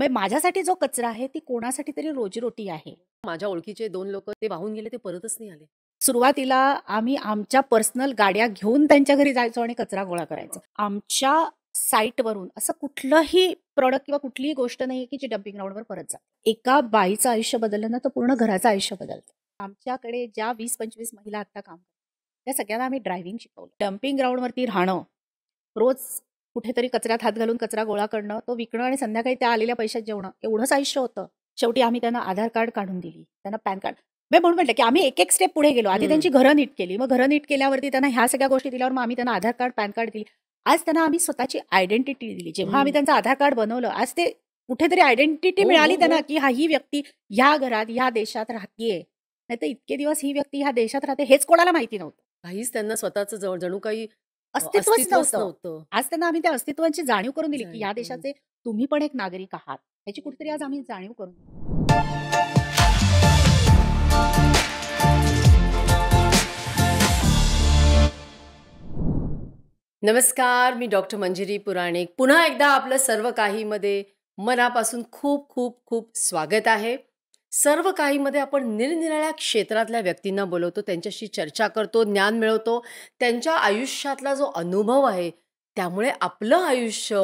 म्हणजे माझ्यासाठी जो कचरा आहे ती कोणासाठी तरी रोजीरोटी आहे माझ्या ओळखीचे दोन लोक ते वाहून गेले ते परतच नाही आले सुरुवातीला आम्ही आमच्या पर्सनल गाड्या घेऊन त्यांच्या घरी जायचो आणि कचरा गोळा करायचो आमच्या साईटवरून असं कुठलंही प्रॉडक्ट किंवा कुठलीही गोष्ट नाही की जी डम्पिंग ग्राउंडवर परत जा एका बाईचं आयुष्य बदललं ना तर पूर्ण घराचं आयुष्य बदलतं आमच्याकडे ज्या वीस पंचवीस महिला आता काम करतात त्या सगळ्यांना आम्ही ड्रायव्हिंग शिकवलं डम्पिंग ग्राउंडवरती राहणं रोज कुठेतरी कचऱ्यात हात घालून कचरा गोळा करणं तो विकणं आणि संध्याकाळी त्या आलेल्या पैशात जेवणं एवढंच आयुष्य होतं शेवटी आम्ही त्यांना आधार कार्ड काढून दिली त्यांना पॅन कार्ड मी म्हणून म्हटलं की आम्ही एक एक स्टेप पुढे गेलो आधी त्यांची घरं नीट केली मग घरं नीट केल्यावरती त्यांना ह्या सगळ्या गोष्टी दिल्यावर मग आम्ही त्यांना आधार कार्ड पॅन कार्ड दिली आज त्यांना आम्ही स्वतःची आयडेंटिटी दिली जेव्हा आम्ही त्यांचं आधार कार्ड बनवलं आज ते कुठेतरी आयडेंटिटी हो, मिळाली हो, त्यांना हो. की हा ही व्यक्ती ह्या घरात या देशात राहतीये नाही तर इतके दिवस ही व्यक्ती ह्या देशात राहते हेच कोणाला माहिती नव्हतं काहीच त्यांना स्वतःच जणू काही हो, अस्तित्वच नव्हतं आज त्यांना आम्ही त्या अस्तित्वांची जाणीव करून दिली की या देशाचे तुम्ही पण एक नागरिक आहात याची कुठेतरी आज आम्ही जाणीव करून नमस्कार मी डॉक्टर मंजिरी पुराणिक पुन्हा एकदा आपलं सर्व काहीमध्ये मनापासून खूप खूप खूप स्वागत आहे सर्व काहीमध्ये आपण निरनिराळ्या क्षेत्रातल्या व्यक्तींना बोलवतो त्यांच्याशी चर्चा करतो ज्ञान मिळवतो त्यांच्या आयुष्यातला जो अनुभव आहे त्यामुळे आपलं आयुष्य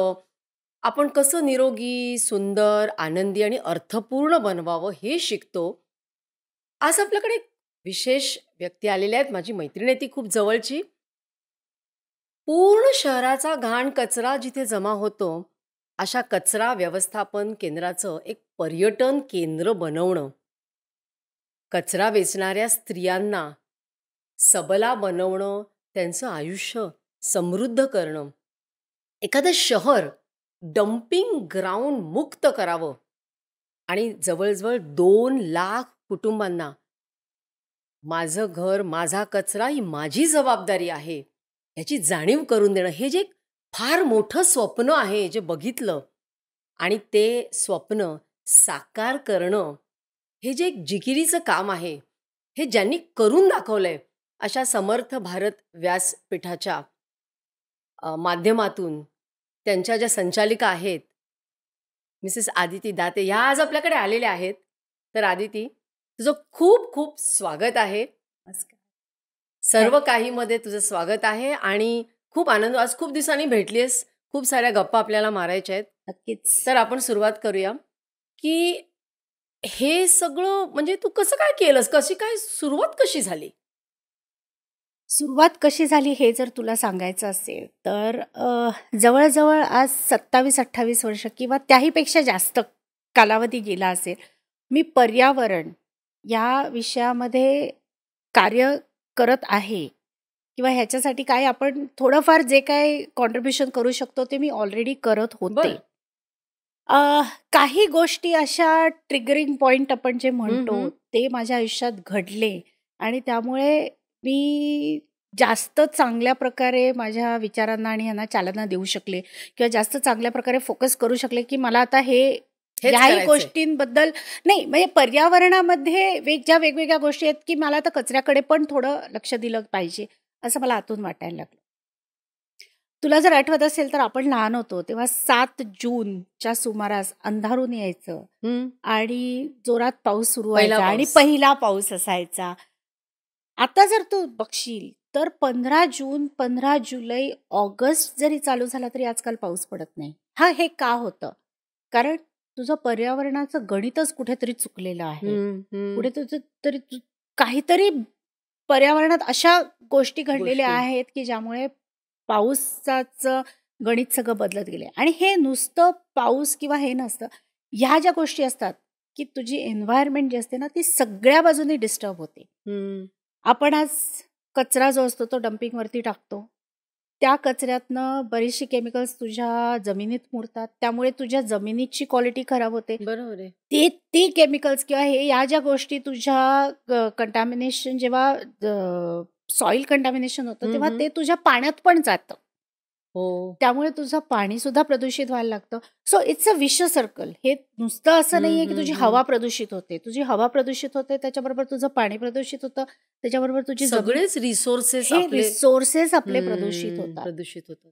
आपण कसं निरोगी सुंदर आनंदी आणि अर्थपूर्ण बनवावं हे शिकतो आज आपल्याकडे विशेष व्यक्ती आलेल्या आहेत माझी मैत्रीण आहे ती खूप जवळची पूर्ण शहराचा घाण कचरा जिथे जमा होतो अशा कचरा व्यवस्थापन केंद्राचं एक पर्यटन केंद्र बनवणं कचरा वेचणाऱ्या स्त्रियांना सबला बनवणं त्यांचं आयुष्य समृद्ध करणं एखादं शहर डम्पिंग ग्राउंड मुक्त करावं आणि जवळजवळ दोन लाख कुटुंबांना माझं घर माझा कचरा ही माझी जबाबदारी आहे याची जाणीव करून देणं हे जे एक फार मोठं स्वप्न आहे जे बघितलं आणि ते स्वप्न साकार करणं हे जे एक जिकिरीचं काम आहे हे ज्यांनी करून दाखवलंय अशा समर्थ भारत व्यासपीठाच्या माध्यमातून त्यांच्या ज्या संचालिका आहेत मिसेस आदिती दाते ह्या आज आपल्याकडे आलेल्या आहेत तर आदिती तुझं खूप खूप स्वागत आहे सर्व काहीमध्ये तुझं स्वागत आहे आणि खूप आनंद आज खूप दिवसांनी भेटली आहेस खूप साऱ्या गप्पा आपल्याला मारायच्या आहेत नक्कीच तर आपण सुरुवात करूया की हे सगळं म्हणजे तू कसं काय केलंस कशी काय सुरुवात कशी झाली सुरुवात कशी झाली हे जर तुला सांगायचं असेल तर जवळजवळ आज सत्तावीस अठ्ठावीस वर्ष किंवा त्याहीपेक्षा जास्त कालावधी गेला असेल मी पर्यावरण या विषयामध्ये कार्य करत आहे किंवा ह्याच्यासाठी काय आपण थोडंफार जे काय कॉन्ट्रीब्युशन करू शकतो ते मी ऑलरेडी करत होते काही गोष्टी अशा ट्रिगरिंग पॉइंट आपण जे म्हणतो ते माझ्या आयुष्यात घडले आणि त्यामुळे मी जास्त चांगल्या प्रकारे माझ्या विचारांना आणि यांना चालना देऊ शकले किंवा जास्त चांगल्या प्रकारे फोकस करू शकले की मला आता हे याही गोष्टींबद्दल नाही म्हणजे पर्यावरणामध्ये वेग ज्या वेगवेगळ्या गोष्टी आहेत की मला आता कचऱ्याकडे पण थोडं लक्ष दिलं पाहिजे असं मला आतून वाटायला लागलं तुला जर आठवत असेल तर आपण लहान होतो तेव्हा सात जूनच्या सुमारास अंधारून यायचं आणि जोरात पाऊस सुरू व्हायचा आणि पहिला पाऊस असायचा आता जर तू बघशील तर पंधरा जून पंधरा जुलै ऑगस्ट जरी चालू झाला तरी आजकाल पाऊस पडत नाही हा हे का होतं कारण तुझं पर्यावरणाचं गणितच कुठेतरी चुकलेलं आहे कुठे तुझं तरी काहीतरी पर्यावरणात अशा गोष्टी घडलेल्या आहेत की ज्यामुळे पाऊसाच गणित सगळं बदलत गेले आणि हे नुसतं पाऊस किंवा हे नसतं ह्या ज्या गोष्टी असतात की तुझी एन्व्हायरमेंट जी असते ना ती सगळ्या बाजूने डिस्टर्ब होते आपण आज कचरा जो असतो तो डम्पिंगवरती टाकतो त्या कचऱ्यातनं बरीचशी केमिकल्स तुझ्या जमिनीत मुरतात त्यामुळे तुझ्या जमिनीची क्वालिटी खराब होते बरोबर आहे ते ती केमिकल्स किंवा हे या ज्या गोष्टी तुझ्या कंटामिनेशन जेव्हा सॉइल कंटामिनेशन होतं तेव्हा ते तुझ्या पाण्यात पण जातं हो त्यामुळे तुझं पाणी सुद्धा प्रदूषित व्हायला लागतं so it's a vicious circle हे नुसतं असं नाहीये की तुझी हवा प्रदूषित होते तुझी हवा प्रदूषित होते त्याच्याबरोबर तुझं पाणी प्रदूषित होतं त्याच्याबरोबर तुझे सगळेच रिसोर्सेस रिसोर्सेस आपले प्रदूषित होतात प्रदूषित होतात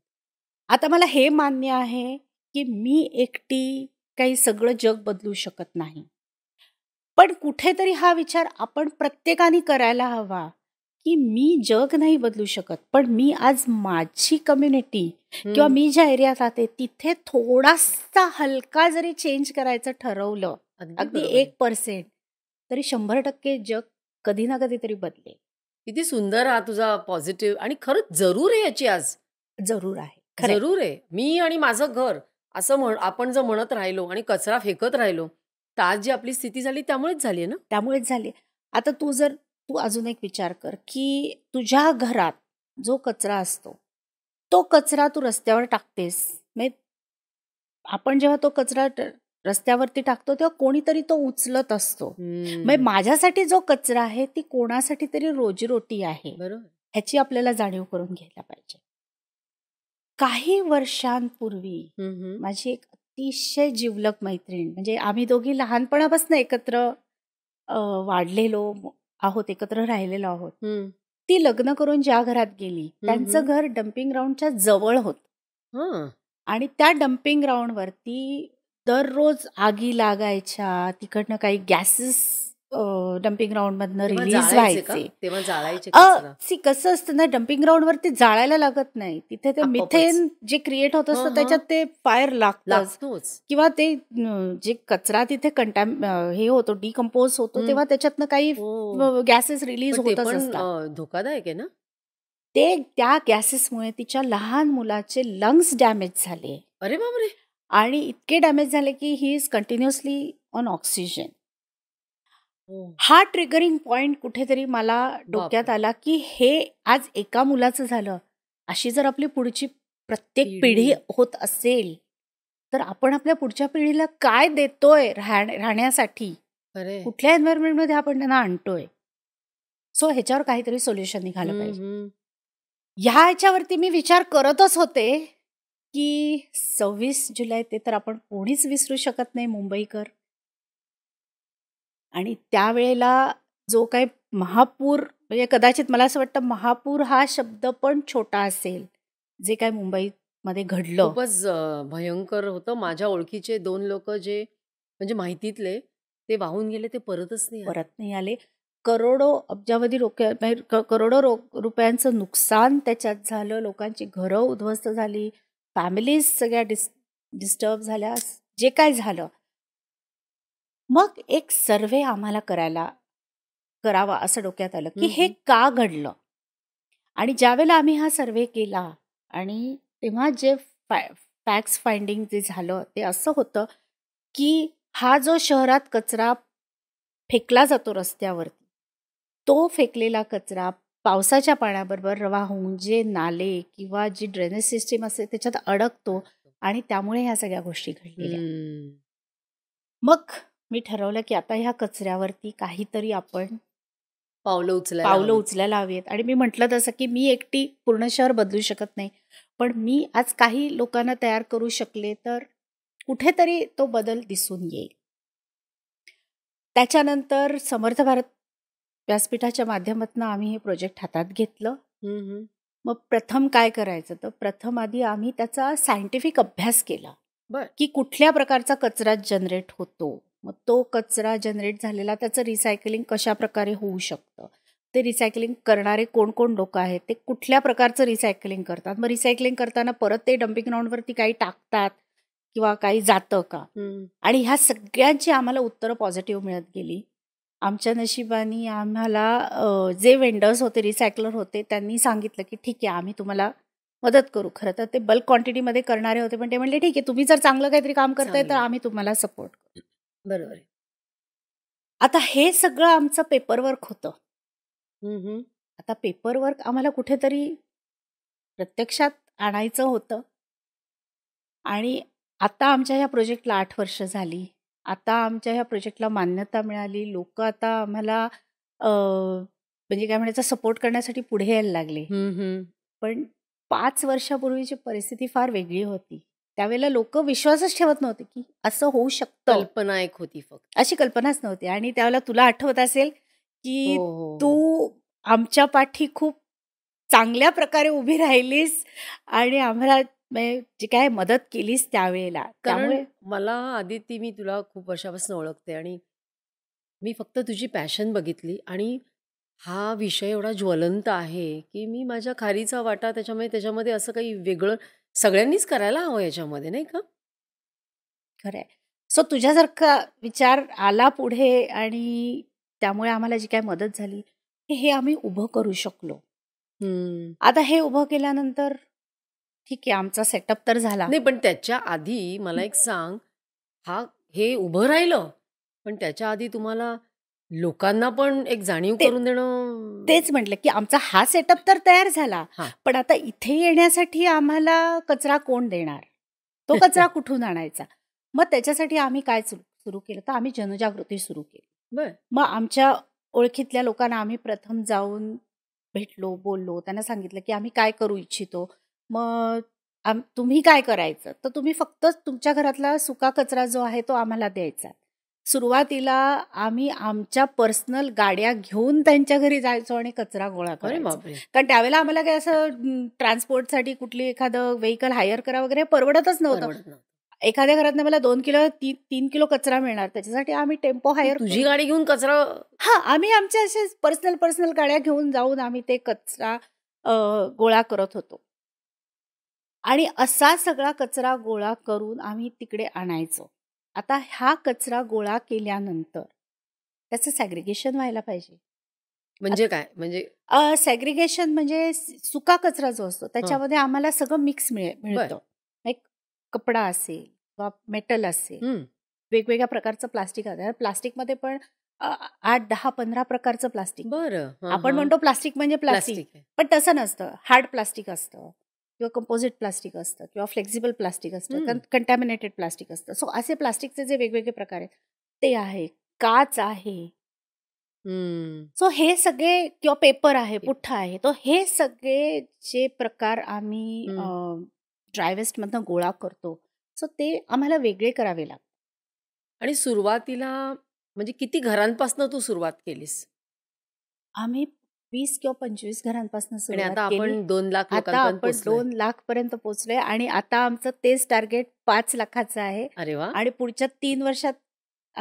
आता मला हे मान्य आहे की मी एकटी काही सगळं जग बदलू शकत नाही पण कुठेतरी हा विचार आपण प्रत्येकाने करायला हवा की मी जग नाही बदलू शकत पण मी आज माझी कम्युनिटी किंवा मी ज्या एरियात राहते तिथे थोडासा हलका जरी चेंज करायचं ठरवलं अगदी एक पर्सेंट तरी शंभर टक्के जग कधी ना कधी तरी बदले किती सुंदर हा तुझा पॉझिटिव्ह आणि खरंच जरूर आहे याची आज जरूर आहे जरूर आहे मी आणि माझं घर असं म्हण आपण जर म्हणत राहिलो आणि कचरा फेकत राहिलो तर आज जी आपली स्थिती झाली त्यामुळेच झाली ना त्यामुळेच झाली आता तू जर तू अजून एक विचार कर की तुझ्या घरात जो कचरा असतो तो कचरा तू रस्त्यावर टाकतेस म्हणजे आपण जेव्हा तो कचरा रस्त्यावरती टाकतो तेव्हा कोणीतरी तो उचलत असतो म्हणजे माझ्यासाठी जो कचरा आहे ती कोणासाठी तरी रोजीरोटी आहे बरोबर ह्याची आपल्याला जाणीव करून घ्यायला पाहिजे काही वर्षांपूर्वी माझी एक अतिशय जिवलक मैत्रीण म्हणजे आम्ही दोघी लहानपणापासून एकत्र वाढलेलो आहोत एकत्र राहिलेलो आहोत ती लग्न करून ज्या घरात गेली त्यांचं घर डम्पिंग ग्राउंडच्या जवळ होत आणि त्या डम्पिंग ग्राउंडवरती दररोज आगी लागायच्या तिकडनं काही गॅसेस डम्पिंग ग्राउंडमधनं रिलीज व्हायचे सी कसं असतं ना डम्पिंग वर ते जाळायला लागत नाही तिथे ते मिथेन जे क्रिएट होत असतं त्याच्यात ते फायर लागतोच किंवा ते जे कचरा तिथे कंटॅम हे होतो डिकम्पोज होतो तेव्हा त्याच्यातनं काही गॅसेस रिलीज होत धोकादायक आहे ना ते त्या गॅसेसमुळे तिच्या लहान मुलाचे लंग्स डॅमेज झाले अरे बाबरे आणि इतके डॅमेज झाले की he is continuously on oxygen हो. हा ट्रिगरिंग पॉइंट कुठेतरी मला डोक्यात आला की हे आज एका मुलाचं झालं अशी जर आपली पुढची प्रत्येक पिढी होत असेल तर आपण आपल्या पुढच्या पिढीला काय देतोय राहण्यासाठी कुठल्या एन्व्हायरमेंट मध्ये आपण त्यांना आणतोय सो ह्याच्यावर काहीतरी सोल्युशन निघालं पाहिजे ह्या ह्याच्यावरती मी विचार करतच होते की सव्वीस जुलै ते तर आपण कोणीच विसरू शकत नाही मुंबईकर आणि त्यावेळेला जो काय महापूर म्हणजे कदाचित मला असं वाटतं महापूर हा शब्द पण छोटा असेल जे काय मुंबईमध्ये घडलं खूपच भयंकर होतं माझ्या ओळखीचे दोन लोक जे म्हणजे माहितीतले ते वाहून गेले ते परतच नाही परत नाही आले करोडो अब्जावधी रोख करोडो रुपयांचं नुकसान त्याच्यात झालं लोकांची घरं उद्ध्वस्त झाली फॅमिलीज सगळ्या डिस डिस्टर्ब झाल्या जे काय झालं मग एक सर्वे आम्हाला करायला करावा असं डोक्यात आलं की हे का घडलं आणि ज्यावेळेला आम्ही हा सर्वे केला आणि तेव्हा जे फॅक्ट्स फॅक्स फाइंडिंग जे झालं ते असं होतं की हा जो शहरात कचरा फेकला जातो रस्त्यावरती तो फेकलेला कचरा पावसाच्या पाण्याबरोबर रवा होऊन जे नाले किंवा जी ड्रेनेज सिस्टीम असते त्याच्यात अडकतो आणि त्यामुळे ह्या सगळ्या गोष्टी घडल्या मग मी ठरवलं की आता ह्या कचऱ्यावरती काहीतरी आपण पावलं उचल पावलं उचलायला आहेत आणि मी म्हटलं तसं की मी एकटी पूर्ण शहर बदलू शकत नाही पण मी आज काही लोकांना तयार करू शकले तर कुठेतरी तो बदल दिसून येईल त्याच्यानंतर समर्थ भारत व्यासपीठाच्या माध्यमातून आम्ही हे प्रोजेक्ट हातात घेतलं मग प्रथम काय करायचं तर प्रथम आधी आम्ही त्याचा सायंटिफिक अभ्यास केला की कुठल्या प्रकारचा कचरा जनरेट होतो मग तो कचरा जनरेट झालेला त्याचं रिसायकलिंग कशाप्रकारे होऊ शकतं ते रिसायकलिंग करणारे कोण कोण लोक आहेत ते कुठल्या प्रकारचं रिसायकलिंग करतात मग रिसायकलिंग करताना परत ते डम्पिंग ग्राउंडवरती काही टाकतात किंवा काही जातं का आणि ह्या सगळ्यांची आम्हाला उत्तरं पॉझिटिव्ह मिळत गेली आमच्या नशिबाने आम्हाला जे वेंडर्स होते रिसायकलर होते त्यांनी सांगितलं की ठीक आहे आम्ही तुम्हाला मदत करू खरं तर ते बल्क क्वांटिटीमध्ये करणारे होते पण ते म्हणले ठीक आहे तुम्ही जर चांगलं काहीतरी काम करताय तर आम्ही तुम्हाला सपोर्ट करू बरोबर आता हे सगळं आमचं पेपरवर्क होतं. आता पेपरवर्क आम्हाला कुठेतरी प्रत्यक्षात आणायचं होतं. आणि आता आमच्या ह्या प्रोजेक्टला आठ वर्ष झाली. आता आमच्या ह्या प्रोजेक्टला मान्यता मिळाली. लोक आता आम्हाला म्हणजे काय म्हणायचं सपोर्ट करण्यासाठी पुढे यायला लागले. पण पाच वर्षापूर्वीची परिस्थिती फार वेगळी होती. त्यावेळेला लोक विश्वासच ठेवत नव्हते की असं होऊ शकतं कल्पना एक होती फक्त अशी कल्पनाच नव्हती आणि त्यावेळेला तुला आठवत असेल की हो, हो, हो. तू आमच्या पाठी खूप चांगल्या प्रकारे उभी राहिलीस आणि आम्हाला जी काय मदत केलीस त्यावेळेला त्यामुळे मला आदिती मी तुला खूप वर्षापासून ओळखते आणि मी फक्त तुझी पॅशन बघितली आणि हा विषय एवढा ज्वलंत आहे की मी माझ्या खारीचा वाटा त्याच्यामुळे त्याच्यामध्ये असं काही वेगळं सगळ्यांनीच करायला हवं याच्यामध्ये नाही का खरंय सो तुझ्यासारखा विचार आला पुढे आणि त्यामुळे आम्हाला जी काय मदत झाली हे आम्ही उभं करू शकलो आता हे उभं केल्यानंतर ठीक आहे आमचा सेटअप तर झाला नाही पण त्याच्या आधी मला एक सांग हा हे उभं राहिलं पण त्याच्या आधी तुम्हाला लोकांना पण एक जाणीव करून देणं तेच म्हटलं की आमचा हा सेटअप तर तयार झाला पण आता इथे येण्यासाठी आम्हाला कचरा कोण देणार तो कचरा कुठून आणायचा मग त्याच्यासाठी आम्ही काय सुरू केलं तर आम्ही जनजागृती सुरू केली मग आमच्या ओळखीतल्या लोकांना आम्ही प्रथम जाऊन भेटलो बोललो त्यांना सांगितलं की आम्ही काय करू इच्छितो मग तुम्ही काय करायचं तर तुम्ही फक्त तुमच्या घरातला सुका कचरा जो आहे तो आम्हाला द्यायचा सुरुवातीला आम्ही आमच्या पर्सनल गाड्या घेऊन त्यांच्या घरी जायचो आणि कचरा गोळा करायचो कारण त्यावेळेला आम्हाला काय असं ट्रान्सपोर्टसाठी कुठली एखादं व्हेकल हायर करा वगैरे परवडतच नव्हतं एखाद्या घरात मला दोन किलो ती, तीन किलो कचरा मिळणार त्याच्यासाठी आम्ही टेम्पो हायर तुझी गाडी घेऊन कचरा हा आम्ही आमच्या असे पर्सनल पर्सनल गाड्या घेऊन जाऊन आम्ही ते कचरा गोळा करत होतो आणि असा सगळा कचरा गोळा करून आम्ही तिकडे आणायचो आता हा कचरा गोळा केल्यानंतर त्याचं सॅग्रिगेशन व्हायला पाहिजे म्हणजे काय म्हणजे सॅग्रिगेशन म्हणजे सुका कचरा जो असतो त्याच्यामध्ये आम्हाला सगळं मिक्स मिळतं एक कपडा असेल किंवा मेटल असेल वेगवेगळ्या प्रकारचं प्लास्टिक प्लास्टिकमध्ये पण आठ दहा पंधरा प्रकारचं प्लास्टिक बरं आपण म्हणतो प्लास्टिक म्हणजे प्लास्टिक पण तसं नसतं हार्ड प्लास्टिक असतं किंवा कंपोजिट प्लास्टिक असतं किंवा फ्लेक्झिबल प्लास्टिक असतं कंटॅमिनेटेड प्लास्टिक असतं सो असे प्लास्टिकचे जे वेगवेगळे प्रकार आहेत ते आहे काच आहे सो हे सगळे किंवा पेपर आहे पुठ्ठा आहे तो हे सगळे जे प्रकार आम्ही ड्रायवेस्टमधनं गोळा करतो सो ते आम्हाला वेगळे करावे लागत आणि सुरुवातीला म्हणजे किती घरांपासून तू सुरुवात केलीस आम्ही वीस किंवा पंचवीस घरांपासून आपण दोन लाख आता दोन लाख पर्यंत पोहोचलोय आणि आता आमचं तेच टार्गेट पाच लाखाचं आहे आणि पुढच्या तीन वर्षात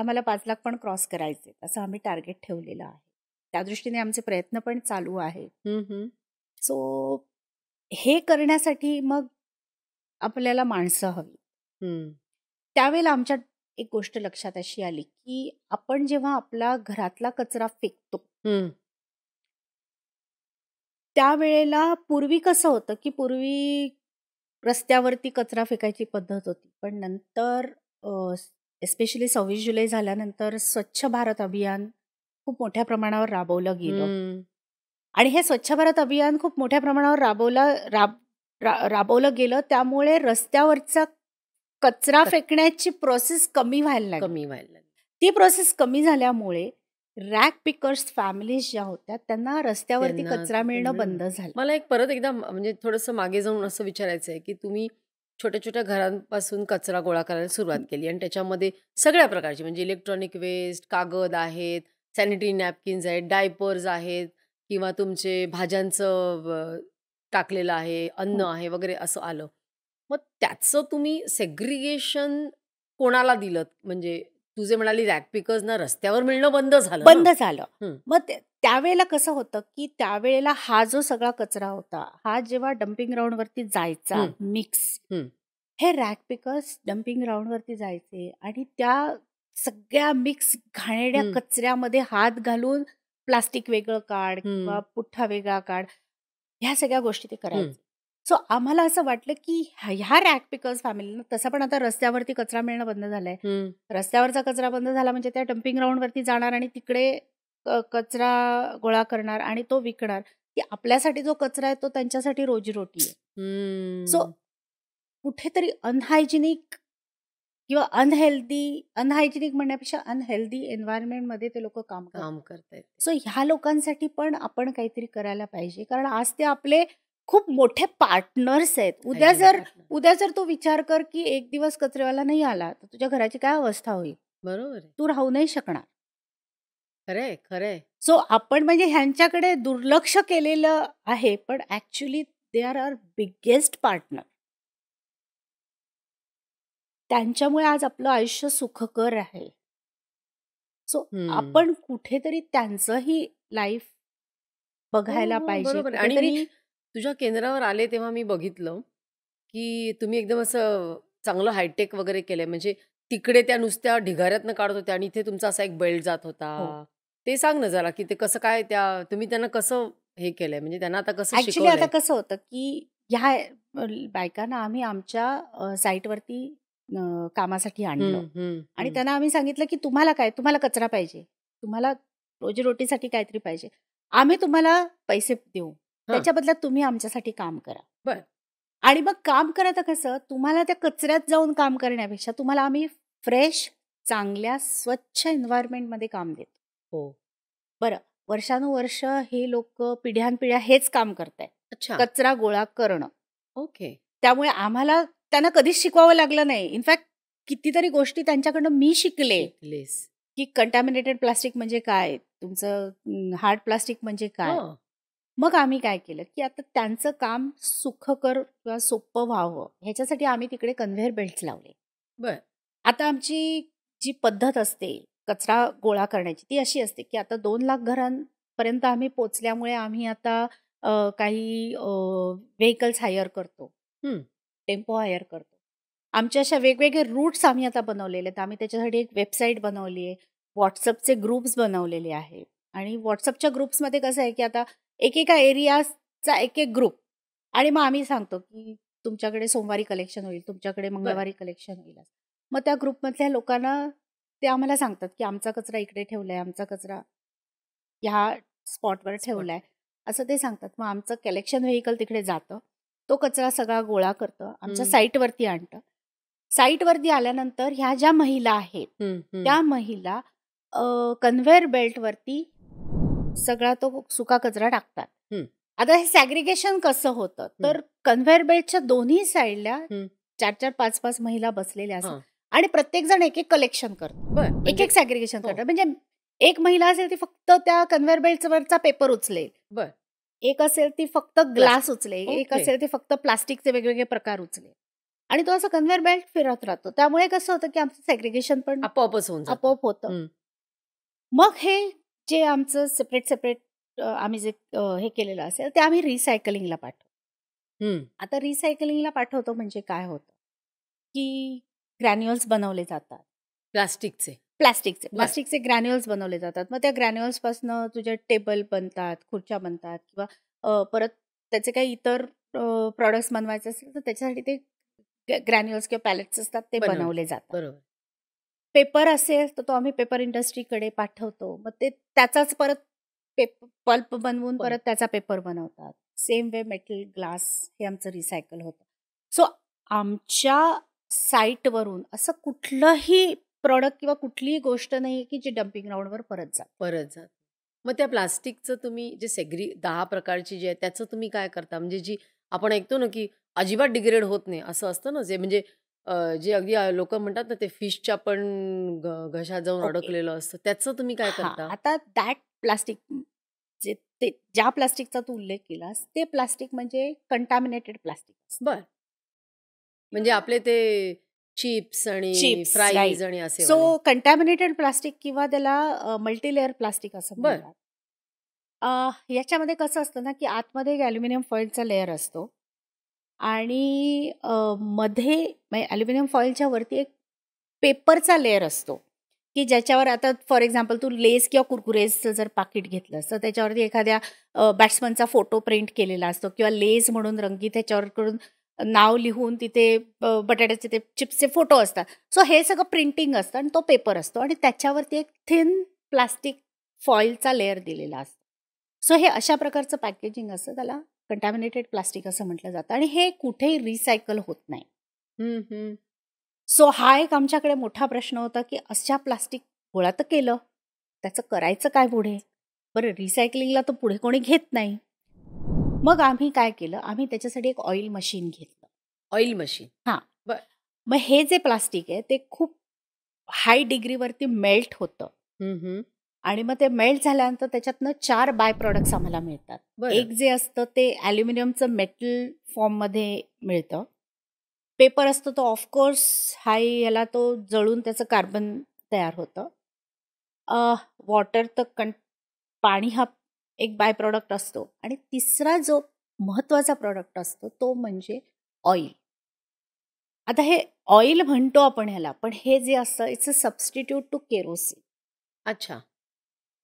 आम्हाला पाच लाख पण क्रॉस करायचे असं आम्ही टार्गेट ठेवलेलं आहे त्या दृष्टीने आमचे प्रयत्न पण चालू आहे सो हे करण्यासाठी मग आपल्याला माणसं हवी त्यावेळेला आमच्या एक गोष्ट लक्षात अशी आली की आपण जेव्हा आपला घरातला कचरा फेकतो त्यावेळेला पूर्वी कसं होतं की पूर्वी रस्त्यावरती कचरा फेकायची पद्धत होती पण नंतर एस्पेशली सव्वीस जुलै झाल्यानंतर स्वच्छ भारत अभियान खूप मोठ्या प्रमाणावर राबवलं गेलं आणि हे स्वच्छ भारत अभियान खूप मोठ्या प्रमाणावर राबवलं राब राबवलं गेलं त्यामुळे रस्त्यावरचा कचरा फेकण्याची प्रोसेस कमी व्हायला कमी व्हायला ती प्रोसेस कमी झाल्यामुळे रॅक पिकर्स फॅमिलीज ज्या होत्या त्यांना रस्त्यावरती कचरा मिळणं बंद झालं मला एक परत एकदा म्हणजे थोडंसं मागे जाऊन असं विचारायचं आहे की तुम्ही छोट्या छोट्या घरांपासून कचरा गोळा करायला सुरुवात केली आणि त्याच्यामध्ये सगळ्या प्रकारची म्हणजे इलेक्ट्रॉनिक वेस्ट कागद आहेत सॅनिटरी नॅपकिन्स आहेत डायपर्स आहेत किंवा तुमचे भाज्यांचं टाकलेलं आहे अन्न हो. आहे वगैरे असं आलं मग त्याचं तुम्ही सेग्रिगेशन कोणाला दिलं म्हणजे तुझे म्हणाली रॅक पिकर्स ना रस्त्यावर मिळणं बंद झालं बंद झालं मग त्यावेळेला कसं होतं की त्यावेळेला हा जो सगळा कचरा होता हा जेव्हा डम्पिंग ग्राउंड वरती जायचा मिक्स हे रॅक पिकर्स डम्पिंग ग्राउंड वरती जायचे आणि त्या सगळ्या मिक्स घाणेड्या कचऱ्यामध्ये हात घालून प्लास्टिक वेगळं काढ किंवा पुठ्ठा वेगळा काढ ह्या सगळ्या गोष्टी ते करायचे सो आम्हाला असं वाटलं की ह्या रॅक पिकर्स फॅमिलीनं तसं पण आता रस्त्यावरती कचरा मिळणं बंद झालाय रस्त्यावरचा कचरा बंद झाला म्हणजे त्या डम्पिंग ग्राउंडवरती जाणार आणि तिकडे कचरा गोळा करणार आणि तो विकणार की आपल्यासाठी जो कचरा आहे तो त्यांच्यासाठी रोजीरोटी आहे सो कुठेतरी अनहायजेनिक किंवा अनहेल्दी अनहायजेनिक म्हणण्यापेक्षा अनहेल्दी मध्ये ते लोक काम काम करतात सो ह्या लोकांसाठी पण आपण काहीतरी करायला पाहिजे कारण आज ते आपले खूप मोठे पार्टनर्स आहेत उद्या जर उद्या जर तू विचार कर की एक दिवस कचरेवाला नाही आला तर तुझ्या घराची काय अवस्था होईल बरोबर तू राहू नाही शकणार खरे खरे सो आपण म्हणजे ह्यांच्याकडे दुर्लक्ष केलेलं आहे पण actually they are are biggest partner त्यांच्यामुळे आज आपलं आयुष्य सुखकर आहे सो आपण कुठेतरी त्यांचंही लाईफ बघायला हो, हो, पाहिजे आणि तुझ्या केंद्रावर आले तेव्हा मी बघितलं, की तुम्ही एकदम असं चांगलं हायटेक वगैरे केलंय. म्हणजे तिकडे त्या नुसत्या ढिगाऱ्यातनं काढत होत्या आणि इथे तुमचा असा एक बेल्ट जात होता. हो. ते सांग ना जरा, की ते कसं काय त्या तुम्ही त्यांना कसं हे केलंय? म्हणजे त्यांना आता कसं आता कसं होतं, की ह्या बायकांना आम्ही आमच्या साईटवरती कामासाठी आणलं आणि त्यांना आम्ही सांगितलं, की तुम्हाला काय? तुम्हाला कचरा पाहिजे. तुम्हाला रोजीरोटीसाठी काहीतरी पाहिजे. आम्ही तुम्हाला पैसे देऊ. त्याच्या बदल्यात तुम्ही आमच्यासाठी काम करा बर आणि मग काम करा तर कसं तुम्हाला त्या कचऱ्यात जाऊन काम करण्यापेक्षा तुम्हाला आम्ही फ्रेश चांगल्या स्वच्छ मध्ये काम देतो हो बरं वर्षानुवर्ष हे लोक पिढ्यानपिढ्या हेच काम करतायत कचरा गोळा करणं ओके त्यामुळे आम्हाला त्यांना कधीच शिकवावं लागलं नाही इनफॅक्ट कितीतरी गोष्टी त्यांच्याकडनं मी शिकले की कंटॅमिनेटेड प्लास्टिक म्हणजे काय तुमचं हार्ड प्लास्टिक म्हणजे काय मग आम्ही काय केलं की आता त्यांचं काम सुखकर किंवा सोपं व्हावं ह्याच्यासाठी आम्ही तिकडे कन्व्हेअर बेल्ट लावले बर आता आमची जी पद्धत असते कचरा गोळा करण्याची ती अशी असते की आता दोन लाख घरांपर्यंत आम्ही पोचल्यामुळे आम्ही आता काही व्हेकल्स हायर करतो टेम्पो हायर करतो आमच्या अशा वेगवेगळे रूट्स आम्ही आता बनवलेले आहेत आम्ही त्याच्यासाठी एक वेबसाईट बनवली आहे व्हॉट्सअपचे ग्रुप्स बनवलेले आहे आणि व्हॉट्सअपच्या ग्रुप्समध्ये कसं आहे की आता एकेका एरियाचा एक एक ग्रुप आणि मग आम्ही सांगतो की तुमच्याकडे सोमवारी कलेक्शन होईल तुमच्याकडे मंगळवारी कलेक्शन होईल मग त्या ग्रुपमधल्या लोकांना ते आम्हाला सांगतात की आमचा कचरा इकडे ठेवलाय आमचा कचरा ह्या स्पॉटवर ठेवलाय असं ते सांगतात मग आमचं कलेक्शन व्हेकल तिकडे जातं तो कचरा सगळा गोळा करतं आमच्या साईटवरती आणतं साईटवरती आल्यानंतर ह्या ज्या महिला आहेत त्या महिला कन्व्हेअर बेल्टवरती सगळा तो सुका कचरा टाकतात आता हे सॅग्रिगेशन कसं होतं तर कन्व्हेअर बेल्टच्या दोन्ही साईडला चार चार पाच पाच महिला बसलेल्या असतात आणि प्रत्येक जण एक एक कलेक्शन करतो एक एक सॅग्रिगेशन म्हणजे हो. करतात म्हणजे एक महिला असेल ती फक्त त्या कन्व्हेअर बेल्टवरचा पेपर उचलेल एक असेल ती फक्त ग्लास उचले एक असेल ती फक्त प्लास्टिकचे वेगवेगळे प्रकार उचले आणि तो असं कन्व्हेअर बेल्ट फिरत राहतो त्यामुळे कसं होतं की आमचं सॅग्रिगेशन पण आपोआपच होऊन आपोआप होतं मग हे जे आमचं सेपरेट सेपरेट आम्ही जे हे केलेलं असेल ते आम्ही रिसायकलिंगला पाठवतो आता रिसायकलिंगला पाठवतो म्हणजे काय होतं की ग्रॅन्युअल्स बनवले जातात प्लास्टिकचे प्लास्टिकचे प्लास्टिकचे ग्रॅन्युअल्स बनवले जातात मग त्या पासून तुझ्या टेबल बनतात खुर्च्या बनतात किंवा परत त्याचे काही इतर प्रॉडक्ट बनवायचे असतील तर त्याच्यासाठी ते ग्रॅन्युअल्स किंवा पॅलेट्स असतात ते बनवले जातात बरोबर पेपर असेल तर तो आम्ही पेपर इंडस्ट्रीकडे पाठवतो मग ते त्याचाच परत पेप पल्प बनवून परत त्याचा पेपर बनवतात सेम वे मेटल ग्लास हे आमचं रिसायकल होतं सो आमच्या साईटवरून असं कुठलंही प्रॉडक्ट किंवा कुठलीही गोष्ट नाही की जी डम्पिंग ग्राउंडवर परत जा परत जात मग त्या प्लास्टिकचं तुम्ही जे सेग्री दहा प्रकारची जी आहे त्याचं तुम्ही काय करता म्हणजे जी आपण ऐकतो ना की अजिबात डिग्रेड होत नाही असं असतं ना जे म्हणजे जे अगदी लोक म्हणतात ना, ते फिशच्या पण घशात जाऊन अडकलेलं असतं, त्याचं तुम्ही काय करता? आता दॅट प्लास्टिक जे ते ज्या प्लास्टिकचा तू उल्लेख केलास, ते प्लास्टिक म्हणजे कंटॅमिनेटेड प्लास्टिक बर म्हणजे आपले ते चिप्स आणि फ्राईज आणि सो कंटॅमिनेटेड प्लास्टिक किंवा त्याला मल्टी लेअर प्लास्टिक असं बरं. याच्यामध्ये कसं असतं ना, की आतमध्ये एक ॲल्युमिनियम फॉईलचा लेअर असतो. आणि मध्ये म्हणजे फॉईलच्यावरती फॉईलच्या वरती एक पेपरचा लेअर असतो की ज्याच्यावर आता फॉर एक्झाम्पल तू लेस किंवा कुरकुरेजचं जर पाकिट घेतलं तर त्याच्यावरती एखाद्या बॅट्समनचा फोटो प्रिंट केलेला असतो किंवा लेस म्हणून रंगीत त्याच्यावर करून नाव लिहून तिथे बटाट्याचे ते चिप्सचे फोटो असतात सो हे सगळं प्रिंटिंग असतं आणि तो पेपर असतो आणि त्याच्यावरती एक थिन प्लास्टिक फॉईलचा लेअर दिलेला असतो सो हे अशा प्रकारचं पॅकेजिंग असतं त्याला कंटॅमिनेटेड प्लास्टिक असं म्हटलं जातं आणि हे कुठेही रिसायकल होत नाही सो हा एक आमच्याकडे मोठा प्रश्न होता की अशा प्लास्टिक गोळा तर केलं त्याचं करायचं काय पुढे बरं रिसायकलिंगला तर पुढे कोणी घेत नाही मग आम्ही काय केलं आम्ही त्याच्यासाठी एक ऑइल मशीन घेतलं ऑइल मशीन हां मग हे जे प्लास्टिक आहे ते खूप हाय डिग्रीवरती मेल्ट होतं आणि मग ते मेल्ट झाल्यानंतर त्याच्यातनं चार बाय प्रॉडक्ट्स आम्हाला मिळतात एक जे असतं ते ॲल्युमिनियमचं मेटल फॉर्ममध्ये मिळतं पेपर असतो तो ऑफकोर्स हाय याला तो जळून त्याचं कार्बन तयार होतं वॉटर तर कं पाणी हा एक बाय प्रॉडक्ट असतो आणि तिसरा जो महत्त्वाचा प्रॉडक्ट असतो तो म्हणजे ऑइल आता हे ऑइल म्हणतो आपण ह्याला पण हे जे असतं it's a substitute to kerosene अच्छा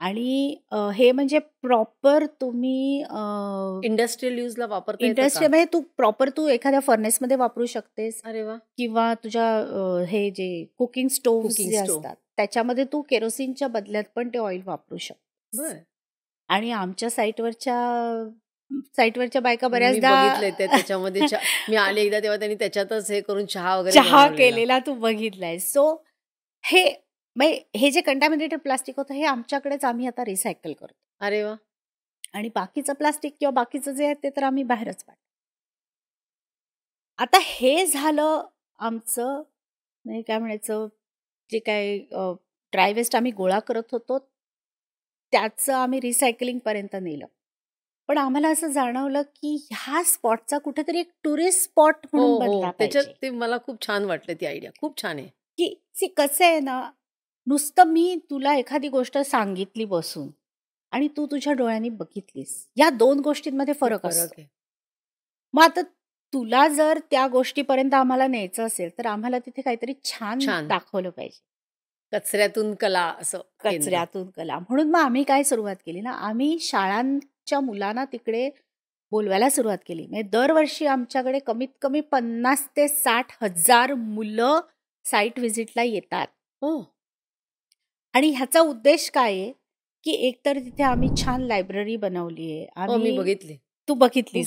आणि हे म्हणजे प्रॉपर तुम्ही इंडस्ट्रियल यूजला वापरता इंडस्ट्री म्हणजे तू प्रॉपर तू एखाद्या फर्नेस मध्ये वापरू शकतेस अरे वा किंवा तुझ्या हे जे कुकिंग स्टोव्ह असतात त्याच्यामध्ये तू केरोसिनच्या बदल्यात पण ते ऑइल वापरू शकतो आणि आमच्या साईटवरच्या साईटवरच्या बायका बऱ्याचदा त्याच्यामध्ये मी आले एकदा तेव्हा त्यांनी त्याच्यातच हे करून चहा वगैरे चहा केलेला तू बघितलाय सो हे मग हे जे कंटॅमिनेटेड प्लास्टिक होतं हे आमच्याकडेच आम्ही आता रिसायकल करतो अरे वा आणि बाकीचं प्लास्टिक किंवा बाकीचं जे आहे ते तर आम्ही बाहेरच पाठ आता हे झालं आमचं नाही म्हणजे काय म्हणायचं जे काय ड्राय वेस्ट आम्ही गोळा करत होतो त्याचं आम्ही रिसायकलिंग पर्यंत नेलं पण आम्हाला असं जाणवलं की ह्या स्पॉटचा कुठेतरी एक टुरिस्ट स्पॉट म्हणून हो, हो. त्याच्यात ते मला खूप छान वाटलं ती आयडिया खूप छान आहे की कसं आहे ना नुसतं मी तुला एखादी गोष्ट सांगितली बसून आणि तू तुझ्या डोळ्यांनी बघितलीस या दोन गोष्टींमध्ये फरक असतो मग आता तुला जर त्या गोष्टीपर्यंत आम्हाला न्यायचं असेल तर आम्हाला तिथे काहीतरी छान दाखवलं पाहिजे कचऱ्यातून कला असं कचऱ्यातून कला म्हणून मग आम्ही काय सुरुवात केली ना आम्ही शाळांच्या मुलांना तिकडे बोलवायला सुरुवात केली म्हणजे दरवर्षी आमच्याकडे कमीत कमी पन्नास ते साठ हजार मुलं साईट व्हिजिटला येतात हो आणि ह्याचा उद्देश काय आहे की एकतर तिथे आम्ही छान लायब्ररी बनवली आहे हो, आम्ही बघितली तू बघितली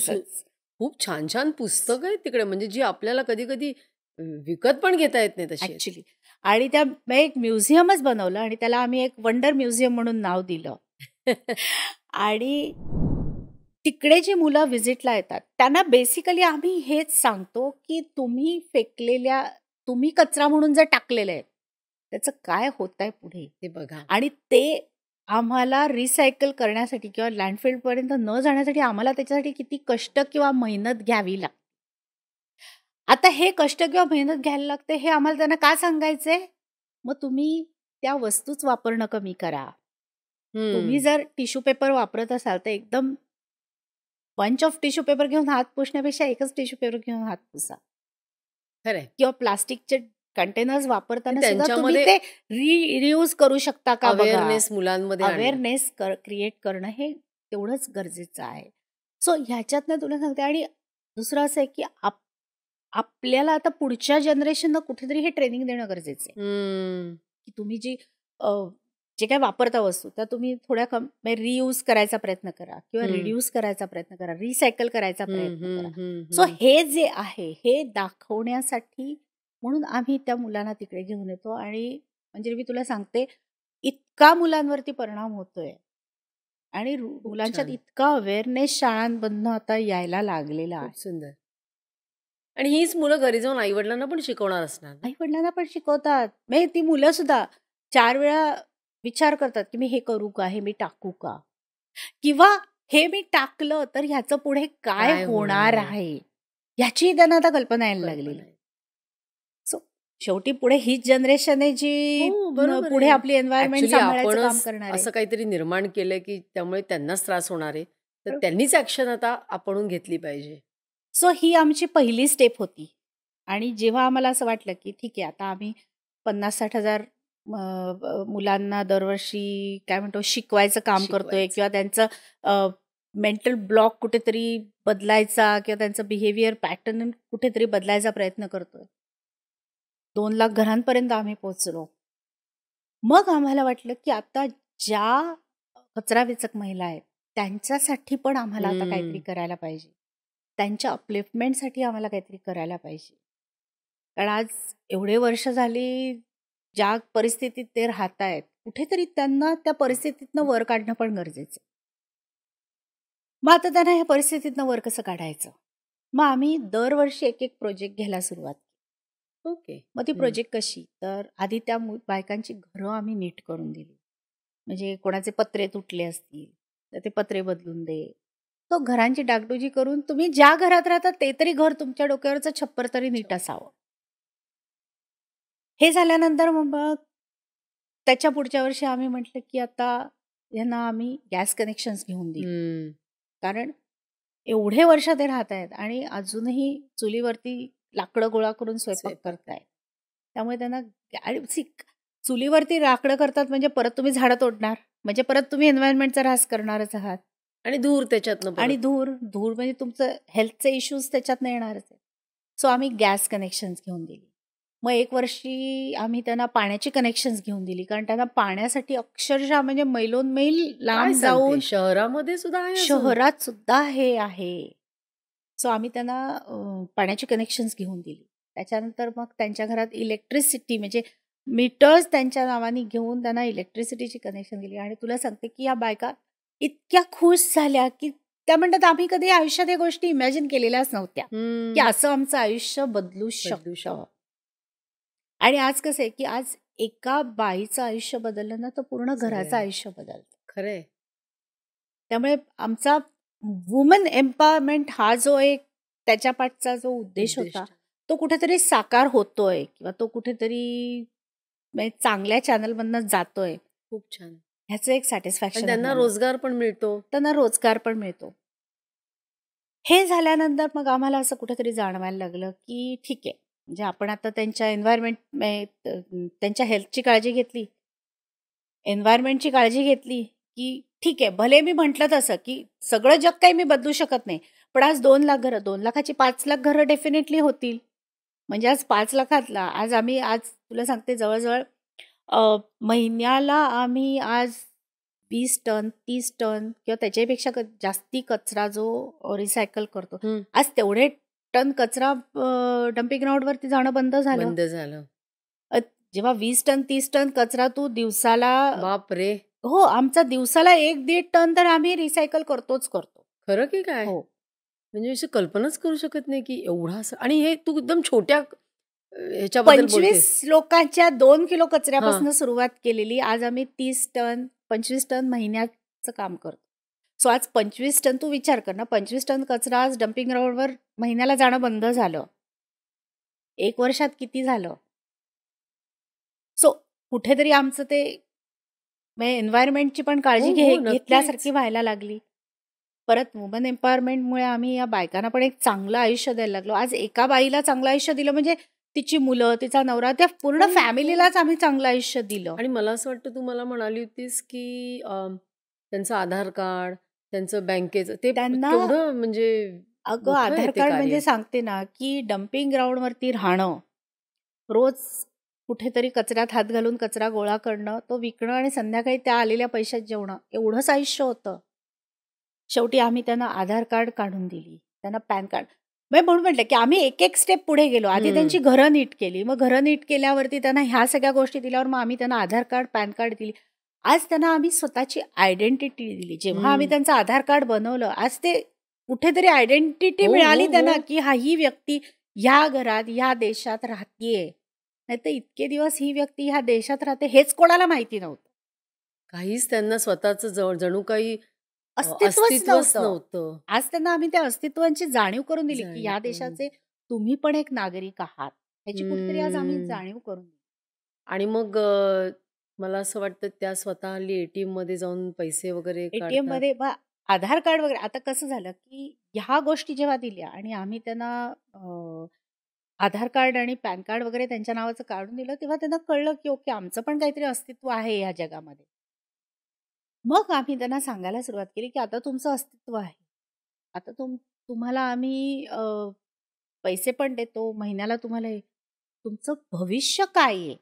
खूप छान छान पुस्तक आहे तिकडे म्हणजे जी आपल्याला कधी कधी विकत पण घेता येत नाही तशी ऍक्च्युली आणि त्या एक म्युझियमच बनवलं आणि त्याला आम्ही एक वंडर म्युझियम म्हणून नाव दिलं आणि तिकडे जी मुलं व्हिजिटला येतात त्यांना बेसिकली आम्ही हेच सांगतो की तुम्ही फेकलेल्या तुम्ही कचरा म्हणून जर टाकलेलं आहे त्याचं काय होत आहे पुढे ते बघा आणि ते आम्हाला रिसायकल करण्यासाठी किंवा पर्यंत न जाण्यासाठी आम्हाला त्याच्यासाठी किती कष्ट किंवा मेहनत घ्यावी लागते आता हे कष्ट किंवा मेहनत घ्यायला लागते हे आम्हाला त्यांना का सांगायचंय मग तुम्ही त्या वस्तूच वापरणं कमी करा तुम्ही जर टिश्यू पेपर वापरत असाल तर एकदम पंच ऑफ टिश्यू पेपर घेऊन हात पुसण्यापेक्षा एकच टिश्यू पेपर घेऊन हात पुसा खरे किंवा प्लास्टिकचे कंटेनर्स वापरताना त्यांच्यामध्ये ते रियूज करू शकता का अवेअरनेस मुलांमध्ये अवेअरनेस क्रिएट करणं हे तेवढंच गरजेचं आहे सो ह्याच्यातनं तुला सांगते आणि दुसरं असं आहे की आपल्याला आता पुढच्या जनरेशनला कुठेतरी हे ट्रेनिंग देणं गरजेचं आहे की तुम्ही जी जे काय वापरता वस्तू त्या तुम्ही थोड्या कम रियूज म्हणजे करायचा प्रयत्न करा किंवा रिड्यूस करायचा प्रयत्न करा रिसायकल करायचा प्रयत्न करा सो हे जे आहे हे दाखवण्यासाठी म्हणून आम्ही त्या मुलांना तिकडे घेऊन येतो आणि म्हणजे मी तुला सांगते इतका मुलांवरती परिणाम होतोय आणि मुलांच्यात इतका अवेअरनेस शाळांमधनं आता यायला लागलेला आहे सुंदर आणि हीच मुलं घरी जाऊन आई वडिलांना पण शिकवणार असणार आई वडिलांना पण शिकवतात म्हणजे ती मुलं सुद्धा चार वेळा विचार करतात की मी हे करू का हे मी टाकू का किंवा हे मी टाकलं तर ह्याचं पुढे काय होणार आहे याची त्यांना आता कल्पना यायला लागलेली शेवटी पुढे हीच जनरेशन आहे जी हो, पुढे आपली एन्व्हायरमेंट आपण असं काहीतरी निर्माण केलंय की त्यामुळे त्यांनाच त्रास होणार आहे तर त्यांनीच ऍक्शन आता आपण घेतली पाहिजे सो ही आमची पहिली स्टेप होती आणि जेव्हा आम्हाला असं वाटलं की ठीक आहे आता आम्ही पन्नास साठ हजार मुलांना दरवर्षी काय म्हणतो शिकवायचं काम करतोय किंवा त्यांचं मेंटल ब्लॉक कुठेतरी बदलायचा किंवा त्यांचं बिहेवियर पॅटर्न कुठेतरी बदलायचा प्रयत्न करतोय दोन लाख घरांपर्यंत आम्ही पोचलो मग आम्हाला वाटलं की आता ज्या कचरा वेचक महिला आहेत त्यांच्यासाठी पण आम्हाला आता काहीतरी करायला पाहिजे त्यांच्या अपलिफ्टमेंटसाठी आम्हाला काहीतरी करायला पाहिजे कारण आज एवढे वर्ष झाली ज्या परिस्थितीत ते राहत आहेत कुठेतरी त्यांना त्या परिस्थितीतनं वर काढणं पण गरजेचं मग आता त्यांना ह्या परिस्थितीतनं वर कसं काढायचं मग आम्ही दरवर्षी एक एक प्रोजेक्ट घ्यायला सुरुवात ओके मग ती प्रोजेक्ट कशी तर आधी त्या बायकांची घरं आम्ही नीट करून दिली म्हणजे कोणाचे पत्रे तुटले असतील तर ते पत्रे बदलून दे तो घरांची डागडुजी करून तुम्ही ज्या घरात राहता ते तरी घर तुमच्या डोक्यावरचं छप्पर तरी नीट असावं हे झाल्यानंतर मग त्याच्या पुढच्या वर्षी आम्ही म्हटलं की आता यांना आम्ही गॅस कनेक्शन्स घेऊन दिली कारण एवढे वर्ष ते राहत आहेत आणि अजूनही चुलीवरती लाकडं गोळा करून स्वयंपाक करताय त्यामुळे त्यांना आणि चुलीवरती लाकडं करतात म्हणजे परत तुम्ही झाडं तोडणार म्हणजे परत तुम्ही एन्व्हायरमेंटचा ऱ्हास करणारच आहात आणि धूर त्याच्यातनं आणि धूर धूर म्हणजे तुमचं हेल्थचे इश्यूज त्याच्यातनं येणारच आहे सो आम्ही गॅस कनेक्शन्स घेऊन दिली मग एक वर्षी आम्ही त्यांना पाण्याची कनेक्शन्स घेऊन दिली कारण त्यांना पाण्यासाठी अक्षरशः म्हणजे मैलोन मैल लांब जाऊन शहरामध्ये सुद्धा शहरात सुद्धा हे आहे सो आम्ही त्यांना पाण्याची कनेक्शन्स घेऊन दिली त्याच्यानंतर मग त्यांच्या घरात इलेक्ट्रिसिटी म्हणजे मीटर्स त्यांच्या नावाने घेऊन त्यांना इलेक्ट्रिसिटीची कनेक्शन दिली आणि तुला सांगते की या बायका इतक्या खुश झाल्या की त्या म्हणतात आम्ही कधी आयुष्यात या गोष्टी इमॅजिन केलेल्याच नव्हत्या की असं आमचं आयुष्य बदलू शक आणि आज कसं आहे की आज एका बाईचं आयुष्य बदललं ना तर पूर्ण घराचं आयुष्य बदलतं खरंय त्यामुळे आमचा वुमन एम्पॉवरमेंट हा जो एक त्याच्या पाठचा जो उद्देश होता तो कुठेतरी साकार होतोय किंवा तो कुठेतरी म्हणजे चांगल्या मधनं जातोय खूप छान ह्याचं एक सॅटिस्फॅक्शन त्यांना रोजगार पण मिळतो त्यांना रोजगार पण मिळतो हे झाल्यानंतर मग आम्हाला असं कुठेतरी जाणवायला लागलं की ठीक आहे म्हणजे आपण आता त्यांच्या एन्व्हायरमेंट त्यांच्या हेल्थची काळजी घेतली एन्व्हायरमेंटची काळजी घेतली की ठीक आहे भले मी म्हटलं तसं की सगळं जग काही मी बदलू शकत नाही पण आज दोन लाख घरं दोन लाखाची पाच लाख घरं डेफिनेटली होतील म्हणजे आज पाच लाखातला आज आम्ही आज तुला सांगते जवळजवळ महिन्याला आम्ही आज वीस टन तीस टन किंवा त्याच्यापेक्षा जास्ती कचरा जो रिसायकल करतो आज तेवढे टन कचरा डम्पिंग ग्राउंडवरती जाणं बंद झालं बंद झालं जेव्हा वीस टन तीस टन कचरा तू दिवसाला बापरे हो आमचा दिवसाला एक दीड टन तर आम्ही रिसायकल करतोच करतो खरं की काय हो म्हणजे अशी कल्पनाच करू शकत नाही की एवढा आणि हे तू एकदम छोट्या पंचवीस लोकांच्या दोन किलो कचऱ्यापासून सुरुवात केलेली आज आम्ही तीस टन पंचवीस टन महिन्याचं काम करतो सो आज पंचवीस टन तू विचार कर ना पंचवीस टन कचरा आज डम्पिंग ग्राउंडवर महिन्याला जाणं बंद झालं एक वर्षात किती झालं सो कुठेतरी आमचं ते एन्व्हायरमेंटची पण काळजी हो, घे हो, घेतल्यासारखी व्हायला लागली परत वुमन मुळे आम्ही या बायकांना पण एक चांगलं आयुष्य द्यायला लागलो आज एका बाईला चांगलं आयुष्य दिलं म्हणजे तिची मुलं तिचा नवरा त्या पूर्ण फॅमिलीलाच हो, आम्ही चांगलं आयुष्य दिलं आणि मला असं वाटतं तू मला म्हणाली होतीस की त्यांचं आधार कार्ड त्यांचं बँकेचं ते त्यांना म्हणजे अगं आधार कार्ड म्हणजे सांगते ना की डम्पिंग ग्राउंडवरती राहणं रोज कुठेतरी कचऱ्यात हात घालून कचरा गोळा करणं तो विकणं आणि संध्याकाळी त्या आलेल्या पैशात जेवणं एवढंच आयुष्य होतं शेवटी आम्ही त्यांना आधार कार्ड काढून दिली त्यांना पॅन कार्ड म्हणून म्हटलं की आम्ही एक एक स्टेप पुढे गेलो आधी त्यांची घरं नीट केली मग घरं नीट केल्यावरती त्यांना ह्या सगळ्या गोष्टी दिल्यावर मग आम्ही त्यांना आधार कार्ड पॅन कार्ड दिली आज त्यांना आम्ही स्वतःची आयडेंटिटी दिली जेव्हा आम्ही त्यांचं आधार कार्ड बनवलं आज ते कुठेतरी आयडेंटिटी हो, हो, मिळाली त्यांना हो. की हा ही व्यक्ती या घरात या देशात राहतीये नाही तर इतके दिवस ही व्यक्ती ह्या देशात राहते हेच कोणाला माहिती नव्हतं काहीच त्यांना स्वतःच जणू काही अस्तित्वच नव्हतं आज त्यांना आम्ही त्या अस्तित्वांची जाणीव करून दिली की या देशाचे तुम्ही पण एक नागरिक आहात ह्याची कुठेतरी आज आम्ही जाणीव करून आणि मग मला असं वाटतं त्या स्वतः एटीएम मध्ये जाऊन पैसे वगैरे एटीएम मध्ये आधार कार्ड वगैरे आता कसं झालं की ह्या गोष्टी जेव्हा दिल्या आणि आम्ही त्यांना आधार कार्ड आणि पॅन कार्ड वगैरे त्यांच्या नावाचं काढून दिलं तेव्हा त्यांना कळलं की ओके आमचं पण काहीतरी अस्तित्व आहे या जगामध्ये मग आम्ही त्यांना सांगायला सुरुवात केली की आता तुमचं अस्तित्व आहे आता तुम तुम्हाला आम्ही पैसे पण देतो महिन्याला तुम्हाला तुमचं भविष्य काय आहे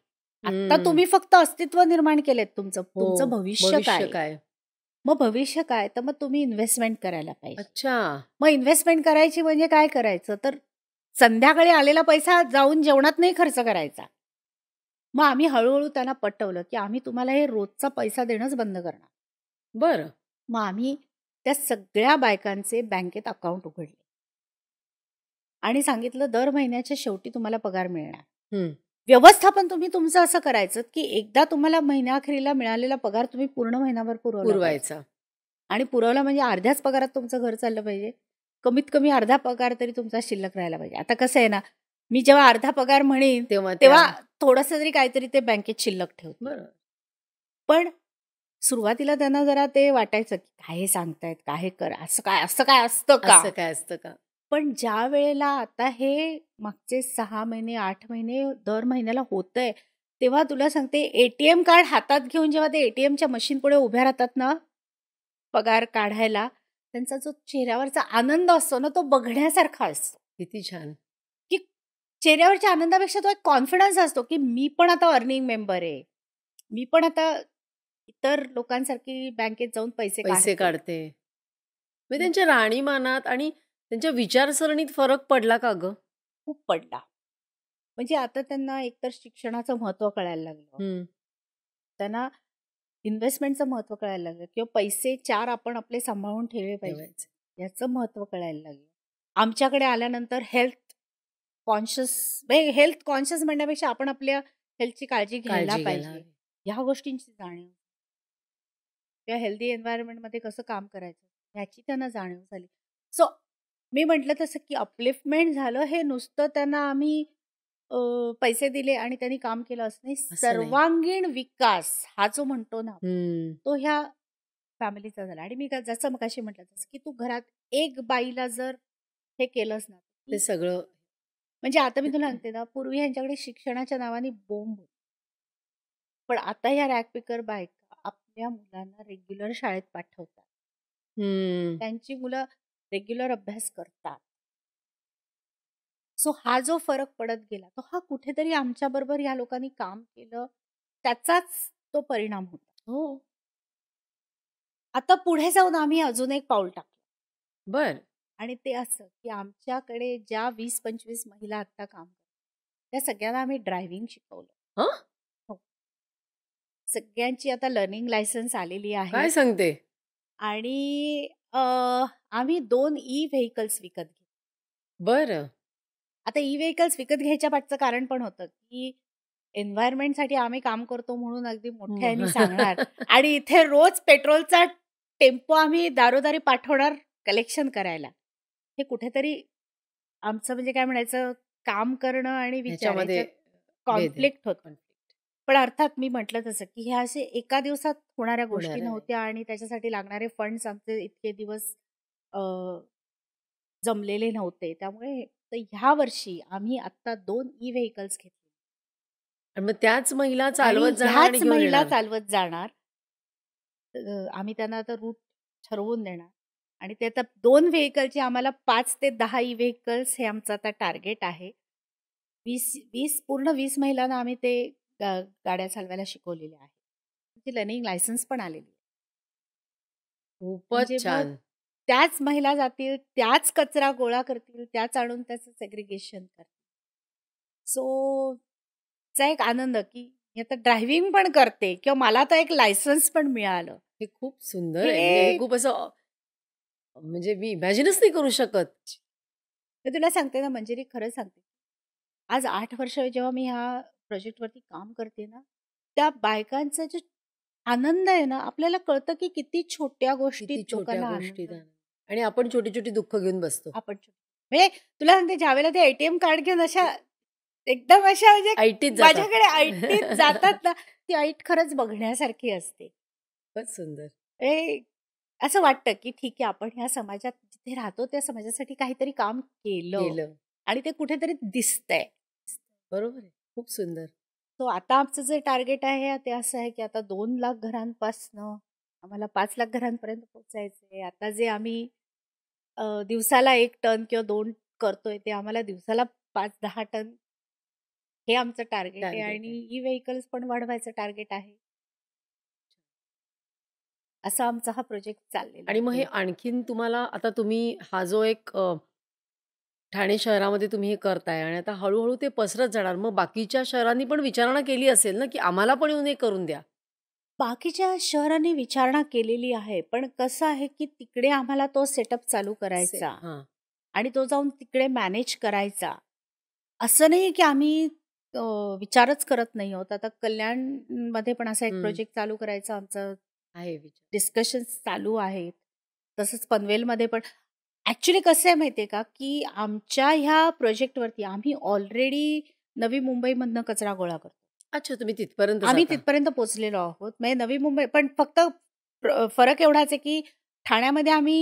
आता तुम्ही फक्त अस्तित्व निर्माण केलेत तुमचं हो, तुमचं भविष्य काय मग भविष्य काय तर मग तुम्ही इन्व्हेस्टमेंट करायला पाहिजे अच्छा मग इन्व्हेस्टमेंट करायची म्हणजे काय करायचं तर संध्याकाळी आलेला पैसा जाऊन जेवणात नाही खर्च करायचा मग आम्ही हळूहळू त्यांना पटवलं की आम्ही तुम्हाला हे रोजचा पैसा देणंच बंद करणार बरं मग आम्ही त्या सगळ्या बायकांचे बँकेत अकाउंट उघडले आणि सांगितलं दर महिन्याच्या शेवटी तुम्हाला पगार मिळणार व्यवस्थापन तुम्ही तुमचं असं करायचं की एकदा तुम्हाला अखेरीला मिळालेला पगार तुम्ही पूर्ण महिनाभर पुरवायचा आणि पुरवला म्हणजे अर्ध्याच पगारात तुमचं घर चाललं पाहिजे कमीत कमी अर्धा पगार तरी तुमचा शिल्लक राहायला पाहिजे आता कसं आहे ना मी जेव्हा अर्धा पगार म्हणेन तेव्हा तेव्हा थोडस तरी काहीतरी ते बँकेत शिल्लक ठेवत पण सुरुवातीला त्यांना जरा ते वाटायचं की काय हे सांगतायत काय हे कर असं काय असं काय असतं का असं काय असतं का पण ज्या वेळेला आता हे मागचे सहा महिने आठ महिने दर महिन्याला आहे तेव्हा तुला सांगते एटीएम कार्ड हातात घेऊन जेव्हा ते एटीएमच्या मशीन पुढे उभ्या राहतात ना पगार काढायला त्यांचा जो चेहऱ्यावरचा आनंद असतो ना तो बघण्यासारखा असतो किती छान की चेहऱ्यावरच्या आनंदापेक्षा तो एक कॉन्फिडन्स असतो की मी पण आता अर्निंग मेंबर आहे मी पण आता इतर लोकांसारखी बँकेत जाऊन पैसे पैसे काढते मी त्यांच्या राणीमानात आणि त्यांच्या विचारसरणीत फरक पडला का ग खूप पडला म्हणजे आता त्यांना एकतर शिक्षणाचं महत्व कळायला लागलं त्यांना इन्व्हेस्टमेंटचं महत्व कळायला लागलं किंवा पैसे चार आपण आपले सांभाळून ठेवले पाहिजे याचं महत्व कळायला लागलं आमच्याकडे आल्यानंतर हेल्थ कॉन्शियस हेल्थ कॉन्शियस म्हणण्यापेक्षा आपण आपल्या हेल्थची काळजी घ्यायला पाहिजे ह्या गोष्टींची जाणीव त्या हेल्दी एन्व्हायरमेंटमध्ये कसं काम करायचं ह्याची त्यांना जाणीव झाली सो मी म्हटलं तसं की अपलिफ्टमेंट झालं हे नुसतं त्यांना आम्ही पैसे दिले आणि त्यांनी काम केलं असं नाही सर्वांगीण विकास हा जो म्हणतो ना तो ह्या फॅमिलीचा झाला आणि मी जसं मग अशी म्हटलं जसं की तू घरात एक बाईला जर हे केलंच ना ते सगळं म्हणजे आता मी तुला सांगते ना पूर्वी यांच्याकडे शिक्षणाच्या नावाने बोंब पण आता ह्या रॅक पिकर बायका आपल्या मुलांना रेग्युलर शाळेत पाठवतात त्यांची मुलं रेग्युलर अभ्यास करतात सो हा जो फरक पडत गेला तो हा कुठेतरी आमच्याबरोबर या लोकांनी काम केलं त्याचाच तो परिणाम होता हो आता पुढे जाऊन आम्ही अजून एक पाऊल टाकलं बर आणि ते असं की आमच्याकडे ज्या वीस पंचवीस महिला आता काम त्या सगळ्यांना आम्ही ड्रायव्हिंग शिकवलं हो सगळ्यांची आता लर्निंग लायसन्स आलेली आहे काय सांगते आणि आम्ही दोन ई व्हेकल्स विकत घेतो बर आता ई व्हेकल्स विकत घ्यायच्या पाठचं कारण पण होतं की एन्व्हायरमेंटसाठी आम्ही काम करतो म्हणून अगदी मोठ्या हो. सांगणार आणि इथे रोज पेट्रोलचा टेम्पो आम्ही दारोदारी पाठवणार कलेक्शन करायला हे कुठेतरी आमचं म्हणजे काय म्हणायचं काम करणं आणि विचार कॉन्फ्लिक्ट होत पण अर्थात मी म्हटलं तसं की ह्या असे एका दिवसात होणाऱ्या गोष्टी नव्हत्या आणि त्याच्यासाठी लागणारे फंड्स आमचे इतके दिवस जमलेले नव्हते त्यामुळे तर ह्या वर्षी आम्ही आता दोन ई व्हेकल्स घेतले मग त्याच महिला चालवत जाणार महिला चालवत जाणार आम्ही त्यांना आता रूट ठरवून देणार आणि ते आता दोन व्हेकलचे आम्हाला पाच ते दहा ई व्हेकल्स हे आमचं आता टार्गेट आहे वीस वीस पूर्ण वीस महिलांना आम्ही ते गाड्या चालवायला शिकवलेल्या आहे लर्निंग लायसन्स पण आलेली खूपच म्हणजे छान त्याच महिला जातील त्याच कचरा गोळा करतील त्याच आणून त्याच सेग्रिगेशन करतील सो चा एक आनंद की मी आता ड्रायव्हिंग पण करते किंवा मला तर एक लायसन्स पण मिळालं हे खूप सुंदर आहे म्हणजे खूप असं म्हणजे मी इमॅजिनच नाही करू शकत मी तुला सांगते ना मंजिरी खरं सांगते आज आठ वर्ष जेव्हा मी ह्या वरती काम करते ना त्या बायकांचा जो आनंद आहे ना आपल्याला कळतं की किती छोट्या गोष्टी छोट्या गोष्टी आणि आपण छोटी छोटी दुःख घेऊन बसतो आपण म्हणजे तुला सांगते ज्यावेळेला ते एटीएम कार्ड घेऊन अशा एकदम अशा म्हणजे माझ्याकडे आयटीत जातात ना ती आईट खरंच बघण्यासारखी असते खूप सुंदर असं वाटतं की ठीक आहे आपण ह्या समाजात जिथे राहतो त्या समाजासाठी काहीतरी काम केलं आणि ते कुठेतरी दिसतंय बरोबर आहे खूप सुंदर तो आता आमचं जे टार्गेट आहे ते असं आहे की आता दोन लाख घरांपासनं आम्हाला पाच लाख घरांपर्यंत पोहोचायचं आहे आता जे आम्ही दिवसाला एक टन किंवा दोन करतोय, ते आम्हाला दिवसाला पाच दहा टन हे आमचं टार्गेट आहे आणि ही ई व्हेइकल्स पण वाढवायचं टार्गेट आहे. असा आमचा हा प्रोजेक्ट चाललेला आणि मग हे आणखीन तुम्हाला आता तुम्ही हा जो एक ठाणे शहरामध्ये तुम्ही हे करताय आणि आता हळूहळू ते पसरत जाणार. मग बाकीच्या शहरांनी पण विचारणा केली असेल ना, की आम्हाला पण येऊन हे करून द्या? बाकीच्या शहरांनी विचारणा केलेली आहे पण कसं आहे की तिकडे आम्हाला तो सेटअप चालू करायचा आणि तो जाऊन तिकडे मॅनेज करायचा असं नाही की आम्ही विचारच करत नाही आहोत आता कल्याण मध्ये पण असा एक प्रोजेक्ट चालू करायचा आमचा आहे डिस्कशन चालू आहेत तसंच पनवेलमध्ये पण ऍक्च्युली कसं आहे माहितीये का की आमच्या ह्या प्रोजेक्टवरती आम्ही ऑलरेडी नवी मुंबईमधनं कचरा गोळा करतो अच्छा तुम्ही तिथपर्यंत आम्ही तिथपर्यंत पोहोचलेलो आहोत म्हणजे नवी मुंबई पण फक्त फरक एवढाच आहे की ठाण्यामध्ये आम्ही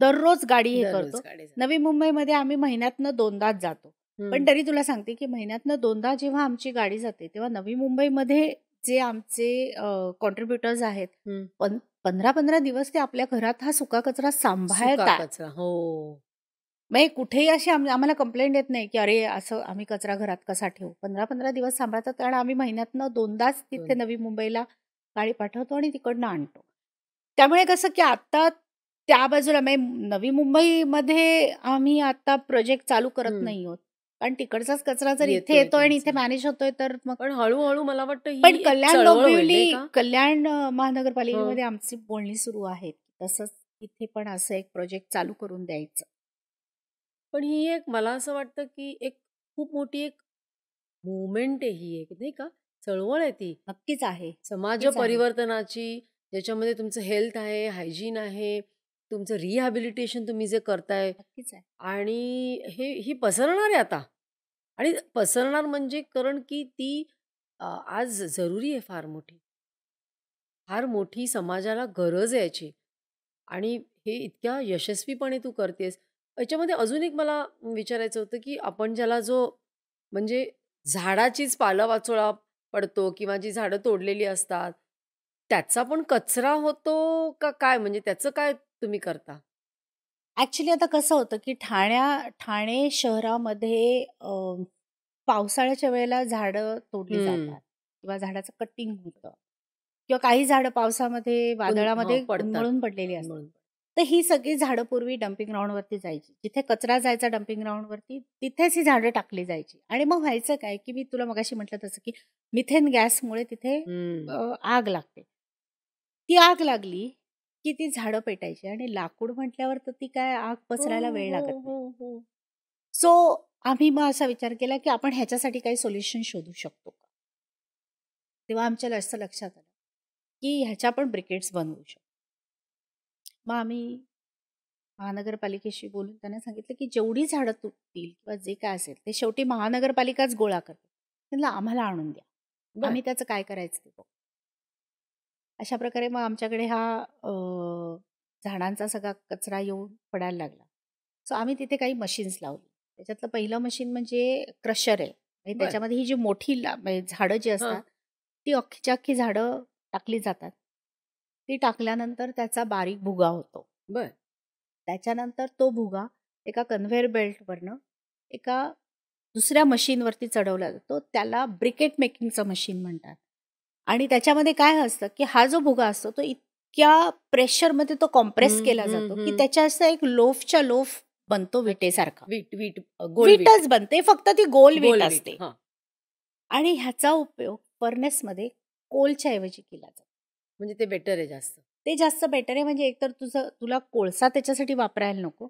दररोज गाडी हे करतो नवी मुंबईमध्ये आम्ही महिन्यातनं दोनदाच जातो पण तरी तुला सांगते की महिन्यातनं दोनदा जेव्हा आमची गाडी जाते तेव्हा नवी मुंबईमध्ये जे आमचे कॉन्ट्रीब्युटर्स आहेत पंधरा पंधरा दिवस ते आपल्या घरात हा सुका कचरा सांभाळतात हो मग कुठेही अशी आम्हाला कंप्लेंट येत नाही की अरे असं आम्ही कचरा घरात कसा ठेवू पंधरा पंधरा दिवस सांभाळतात कारण आम्ही महिन्यातनं दोनदाच तिथे नवी मुंबईला गाडी पाठवतो आणि तिकडनं आणतो त्यामुळे कसं की आत्ता त्या बाजूला म्हणजे नवी मुंबईमध्ये आम्ही आता प्रोजेक्ट चालू करत नाही आहोत कारण तिकडचाच कचरा जर इथे येतोय आणि इथे मॅनेज होतोय तर मग हळूहळू मला वाटतं पण कल्याण डोंबिवली कल्याण महानगरपालिकेमध्ये आमची बोलणी सुरू आहेत तसंच इथे पण असं एक प्रोजेक्ट चालू करून द्यायचं पण ही एक मला असं वाटतं, की एक खूप मोठी एक मुवमेंट आहे ही एक नाही का, चळवळ आहे ती. नक्कीच आहे. समाज परिवर्तनाची, ज्याच्यामध्ये तुमचं हेल्थ आहे, हायजीन आहे, तुमचं रिहॅबिलिटेशन तुम्ही जे करताय आणि हे ही पसरणार आहे आता आणि पसरणार म्हणजे कारण की ती आज जरुरी आहे फार मोठी. फार मोठी समाजाला गरज आहे याची आणि हे इतक्या यशस्वीपणे तू करतेस. याच्यामध्ये अजून एक मला विचारायचं होतं की आपण ज्याला जो म्हणजे झाडाचीच पालं वाचोळा पडतो किंवा जी झाडं तोडलेली असतात त्याचा पण कचरा होतो का काय म्हणजे त्याचं काय तुम्ही करता ॲक्च्युली आता कसं होतं की ठाण्या ठाणे शहरामध्ये पावसाळ्याच्या वेळेला झाडं तोडली जातात किंवा झाडाचं कटिंग होतं किंवा काही झाडं पावसामध्ये वादळामध्ये पडून पडलेली असतात तर ही सगळी झाडं पूर्वी डम्पिंग ग्राउंडवरती जायची जिथे कचरा जायचा डम्पिंग ग्राउंडवरती तिथेच ही झाडं टाकली जायची आणि मग व्हायचं काय की मी तुला मगाशी म्हटलं तसं की मिथेन गॅसमुळे तिथे आग लागते ती आग लागली की ती झाडं पेटायची आणि लाकूड म्हटल्यावर तर ती काय आग पसरायला हो, वेळ हो, लागत सो हो, आम्ही मग असा विचार केला की आपण ह्याच्यासाठी काही सोल्युशन शोधू शकतो का तेव्हा आमच्या असं लक्षात आलं की ह्याच्या आपण ब्रिकेट्स बनवू शकतो मग आम्ही महानगरपालिकेशी बोलून त्यांना सांगितलं की जेवढी झाडं तुटतील किंवा जे काय असेल ते शेवटी महानगरपालिकाच गोळा करते त्यांना आम्हाला आणून द्या आम्ही त्याचं काय करायचं ते अशा प्रकारे मग आमच्याकडे हा झाडांचा सगळा कचरा येऊन पडायला लागला सो आम्ही तिथे काही मशीन्स लावली त्याच्यातलं पहिलं मशीन म्हणजे क्रशर आहे म्हणजे त्याच्यामध्ये ही जी मोठी म्हणजे झाडं जी असतात ती अख्खीच्या अख्खी झाडं टाकली जातात ती टाकल्यानंतर त्याचा बारीक भुगा होतो बर त्याच्यानंतर तो भुगा एका कन्व्हेअर बेल्टवरनं एका दुसऱ्या मशीनवरती चढवला जातो त्याला ब्रिकेट मेकिंगचं मशीन म्हणतात आणि त्याच्यामध्ये काय असतं की हा जो भुगा असतो तो इतक्या प्रेशरमध्ये तो कॉम्प्रेस केला जातो की त्याच्या असं एक लोफच्या लोफ बनतो विटेसारखा वीट वीट विटच बनते फक्त ती गोल वीट असते आणि ह्याचा उपयोग फर्नेसमध्ये कोलच्या ऐवजी केला जातो म्हणजे ते बेटर आहे जास्त ते जास्त बेटर आहे म्हणजे एकतर तुझं तुला कोळसा त्याच्यासाठी वापरायला नको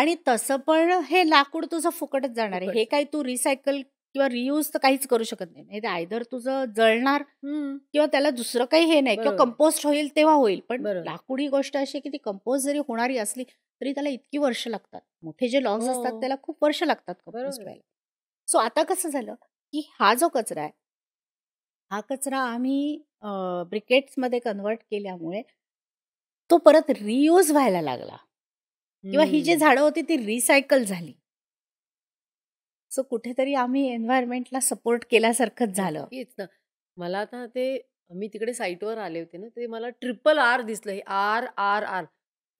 आणि तसं पण हे लाकूड तुझं फुकटच जाणार आहे हे काही तू रिसायकल किंवा रियूज तर काहीच करू शकत नाही आयदर म्हणजे तुझं जळणार किंवा त्याला दुसरं काही हे नाही किंवा कंपोस्ट होईल तेव्हा होईल पण लाकूड ही गोष्ट अशी की ती कंपोस्ट जरी होणारी असली तरी त्याला इतकी वर्ष लागतात मोठे जे लॉग्स हो. असतात त्याला खूप वर्ष लागतात कंपोस्ट व्हायला सो आता कसं झालं की हा जो कचरा आहे हा कचरा आम्ही अ, ब्रिकेट्समध्ये कन्वर्ट केल्यामुळे तो परत रियूज व्हायला लागला किंवा ही जी झाडं होती ती रिसायकल झाली सो कुठेतरी आम्ही एन्व्हायरमेंटला सपोर्ट केल्यासारखंच झालं हेच ना मला आता ते मी तिकडे साईटवर आले होते ना ते मला ट्रिपल आर दिसलं हे आर आर आर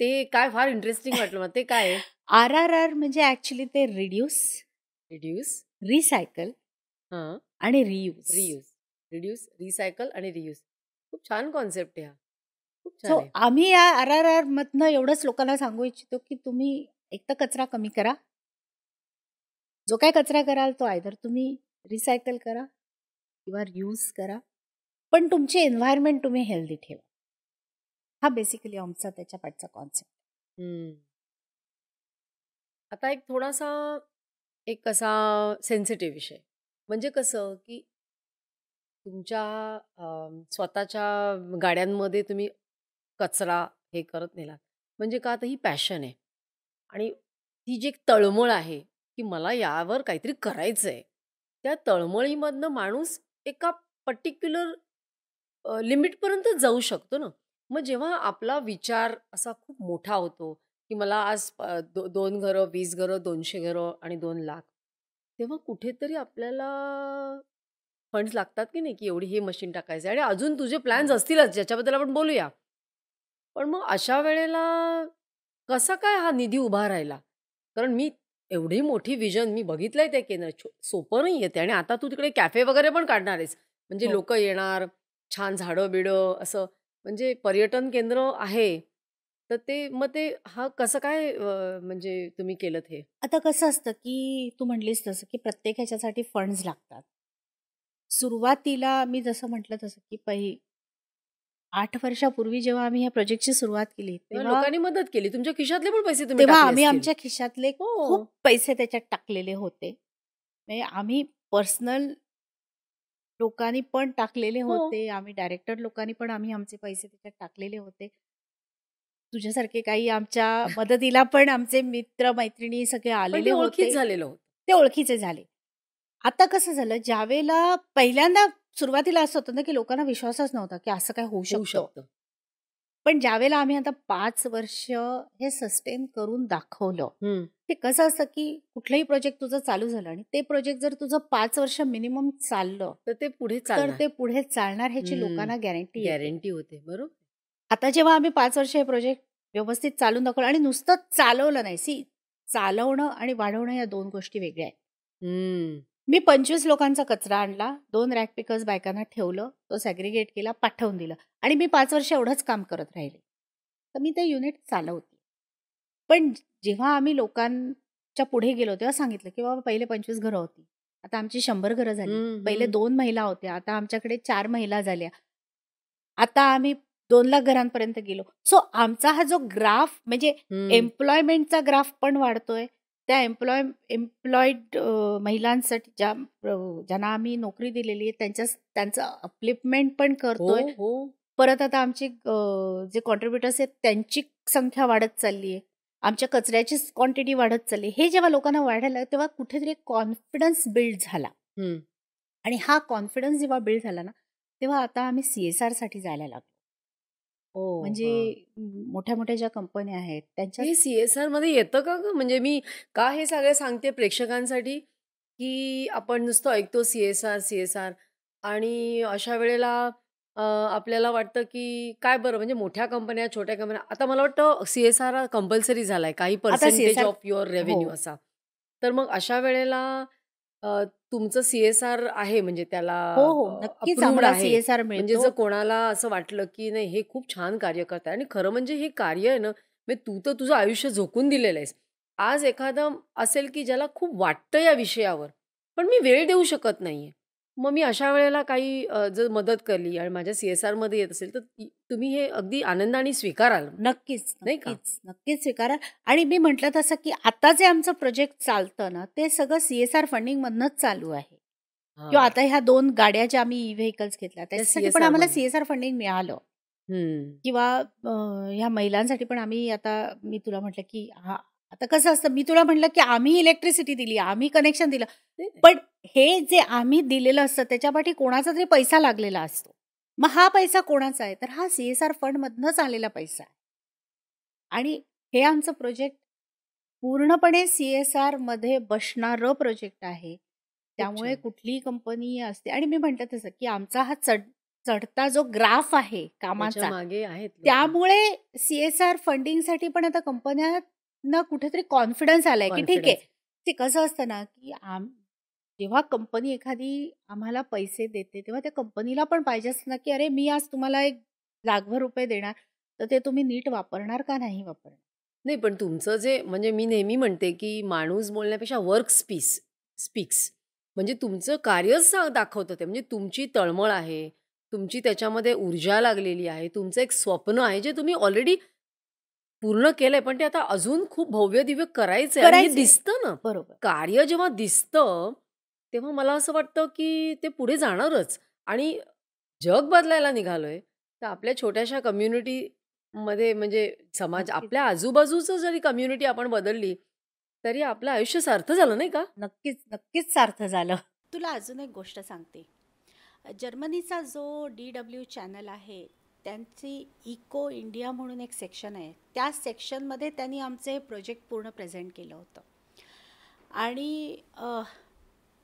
ते काय फार इंटरेस्टिंग वाटलं मग ते काय आर आर आर म्हणजे ऍक्च्युली ते रिड्यूस रिड्यूस रिसायकल आणि रियूज रियूज रिड्यूस रिसायकल आणि रियूज खूप छान कॉन्सेप्ट आहे हा खूप छान आम्ही या आर आर आर मधनं एवढंच लोकांना सांगू इच्छितो की तुम्ही एक तर कचरा कमी करा जो काय कचरा कराल तो आयदर तुम्ही रिसायकल करा किंवा रियूज करा पण तुमचे एन्व्हायरमेंट तुम्ही हेल्दी ठेवा हा बेसिकली आमचा त्याच्या पाठचा कॉन्सेप्ट आता एक थोडासा एक असा सेन्सिटिव्ह विषय म्हणजे कसं की तुमच्या स्वतःच्या गाड्यांमध्ये तुम्ही कचरा हे करत नेलात. म्हणजे का तर ही पॅशन आहे आणि ती जी एक तळमळ आहे, की मला यावर काहीतरी करायचं आहे त्या तळमळीमधनं माणूस एका पर्टिक्युलर लिमिटपर्यंत जाऊ शकतो ना. मग जेव्हा आपला विचार असा खूप मोठा होतो, की मला आज दो दोन घरं, वीस घरं, दोनशे घरं आणि दोन लाख. तेव्हा कुठेतरी आपल्याला फंड्स लागतात की नाही की एवढी हे मशीन टाकायचं आणि अजून तुझे प्लॅन्स असतीलच ज्याच्याबद्दल आपण बोलूया पण मग अशा वेळेला कसा काय हा निधी उभा राहिला कारण मी एवढी मोठी विजन मी बघितलंय त्या केंद्र सोपं नाही येते आणि आता तू तिकडे कॅफे वगैरे पण काढणार आहेस म्हणजे हो. लोक येणार छान झाडं बिडं असं म्हणजे पर्यटन केंद्र आहे तर ते मग ते हा कसं काय म्हणजे तुम्ही केलं हे आता कसं असतं की तू म्हटलीस तसं की प्रत्येक ह्याच्यासाठी फंड्स लागतात सुरुवातीला मी जसं म्हटलं तसं की पहिली आठ वर्षापूर्वी जेव्हा आम्ही या प्रोजेक्टची सुरुवात केली तेव्हा लोकांनी मदत केली तुमच्या खिशातले पण पैसे तेव्हा आम्ही आमच्या खिशातले खूप हो. पैसे त्याच्यात टाकलेले होते म्हणजे आम्ही पर्सनल लोकांनी पण टाकलेले हो. होते आम्ही डायरेक्टर लोकांनी पण आम्ही आमचे पैसे त्याच्यात टाकलेले होते तुझ्यासारखे काही आमच्या मदतीला पण आमचे मित्र मैत्रिणी सगळे आलेले होते ते ओळखीचे झाले आता कसं झालं ज्यावेळेला पहिल्यांदा सुरुवातीला असं होतं ना की लोकांना विश्वासच नव्हता की असं काय होऊ शकतं पण ज्यावेळेला आम्ही आता पाच वर्ष हे सस्टेन करून दाखवलं ते कसं असतं की कुठलाही प्रोजेक्ट तुझं चालू झालं आणि ते प्रोजेक्ट जर तुझं पाच वर्ष मिनिमम चाललं तर ते पुढे तर ते पुढे चालणार ह्याची लोकांना गॅरंटी गॅरंटी होते बरोबर आता जेव्हा आम्ही पाच वर्ष हे प्रोजेक्ट व्यवस्थित चालून दाखवलं आणि नुसतं चालवलं नाही सी चालवणं आणि वाढवणं या दोन गोष्टी वेगळ्या आहेत मी पंचवीस लोकांचा कचरा आणला दोन रॅक पिकर्स बायकांना ठेवलं तो सॅग्रिगेट केला पाठवून दिलं आणि मी पाच वर्ष एवढंच काम करत राहिले तर मी ते युनिट चालवते पण जेव्हा आम्ही लोकांच्या पुढे गेलो तेव्हा सांगितलं की बाबा पहिले पंचवीस घरं होती आता आमची शंभर घरं झाली पहिले दोन महिला होत्या आता आमच्याकडे चार महिला झाल्या आता आम्ही दोन लाख घरांपर्यंत गेलो सो आमचा हा जो ग्राफ म्हणजे एम्प्लॉयमेंटचा ग्राफ पण वाढतोय त्या एम्प्लॉय एम्प्लॉईड महिलांसाठी ज्या ज्यांना आम्ही नोकरी दिलेली आहे त्यांच्या त्यांचं अपलिपमेंट पण करतोय हो, हो. परत आता आमची जे कॉन्ट्रीब्युटर्स आहेत त्यांची संख्या वाढत चालली आहे आमच्या कचऱ्याची क्वांटिटी वाढत चालली हे जेव्हा लोकांना वाढायला तेव्हा कुठेतरी कॉन्फिडन्स बिल्ड झाला आणि हा कॉन्फिडन्स जेव्हा बिल्ड झाला ना तेव्हा आता आम्ही सीएसआर साठी जायला लागलो हो, म्हणजे मोठ्या मोठ्या ज्या कंपन्या आहेत त्यांच्या हे सीएसआर मध्ये येतं का म्हणजे मी का हे सगळं सांगते प्रेक्षकांसाठी की आपण नुसतं ऐकतो सीएसआर सीएसआर आणि अशा वेळेला आपल्याला वाटतं की काय बरं म्हणजे मोठ्या कंपन्या छोट्या कंपन्या आता मला वाटतं सीएसआर कंपल्सरी झालाय काही पर्सेंटेज ऑफ युअर रेव्हेन्यू असा तर मग अशा वेळेला तुमचं सीएसआर आहे म्हणजे त्याला हो हो नक्कीच सीएसआर म्हणजे जर कोणाला असं वाटलं की नाही हे खूप छान कार्य करत आहे आणि खरं म्हणजे हे कार्य आहे ना तू तर तुझं आयुष्य झोकून दिलेलं आहेस आज एखादं असेल की ज्याला खूप वाटतं या विषयावर पण मी वेळ देऊ शकत नाहीये मग मी अशा वेळेला काही जर मदत करली आणि माझ्या मध्ये येत असेल, तर तुम्ही हे अगदी आनंदाने स्वीकाराल, नक्कीच, नाही नक्कीच, नक्कीच आणि मी म्हटलं तसं, की आता जे आमचं प्रोजेक्ट चालतं ना, ते सगळं सीएसआर मधनच चालू आहे. किंवा आता ह्या दोन गाड्या ज्या आम्ही ई व्हेकल्स घेतल्या, त्यासाठी पण आम्हाला सीएसआर फंडिंग मिळालं. किंवा ह्या महिलांसाठी पण आम्ही आता मी तुला म्हटलं, की हा आता कसं असतं मी तुला म्हटलं की आम्ही इलेक्ट्रिसिटी दिली आम्ही कनेक्शन दिलं पण हे जे आम्ही दिलेलं असतं त्याच्यापाठी कोणाचा तरी पैसा लागलेला असतो मग हा पैसा कोणाचा आहे तर हा सीएसआर फंड मधनच आलेला पैसा आहे आणि हे आमचं प्रोजेक्ट पूर्णपणे सीएसआर मध्ये आरमध्ये बसणारं प्रोजेक्ट आहे त्यामुळे कुठलीही कंपनी असते आणि मी म्हटलं तसं की आमचा हा चढ चढता जो ग्राफ आहे कामाचा आहे त्यामुळे सीएसआर फंडिंगसाठी पण आता कंपन्या ना कुठेतरी कॉन्फिडन्स आलाय की ठीक आहे ते कसं असतं ना की आम जेव्हा कंपनी एखादी आम्हाला पैसे देते तेव्हा त्या कंपनीला पण पाहिजे असतं ना की अरे मी आज तुम्हाला एक लाखभर रुपये देणार तर ते तुम्ही नीट वापरणार का नाही वापरणार नाही पण तुमचं जे म्हणजे मी नेहमी म्हणते की माणूस बोलण्यापेक्षा वर्क स्पीस स्पीक्स म्हणजे तुमचं कार्यच दाखवतं ते म्हणजे तुमची तळमळ आहे तुमची त्याच्यामध्ये ऊर्जा लागलेली आहे तुमचं एक स्वप्न आहे जे तुम्ही ऑलरेडी पूर्ण केलंय पण ते आता अजून खूप भव्य दिव्य आणि दिसतं ना बरोबर कार्य जेव्हा दिसतं तेव्हा मला असं वाटतं की ते पुढे जाणारच आणि जग बदलायला निघालोय तर आपल्या छोट्याशा कम्युनिटी मध्ये म्हणजे समाज आपल्या आजूबाजूचं जरी कम्युनिटी आपण बदलली तरी आपलं आयुष्य सार्थ झालं नाही का नक्कीच नक्कीच सार्थ झालं तुला अजून एक गोष्ट सांगते जर्मनीचा जो डी डब्ल्यू चॅनल आहे त्यांची इको इंडिया म्हणून एक सेक्शन आहे त्या सेक्शनमध्ये त्यांनी आमचं हे प्रोजेक्ट पूर्ण प्रेझेंट केलं होतं आणि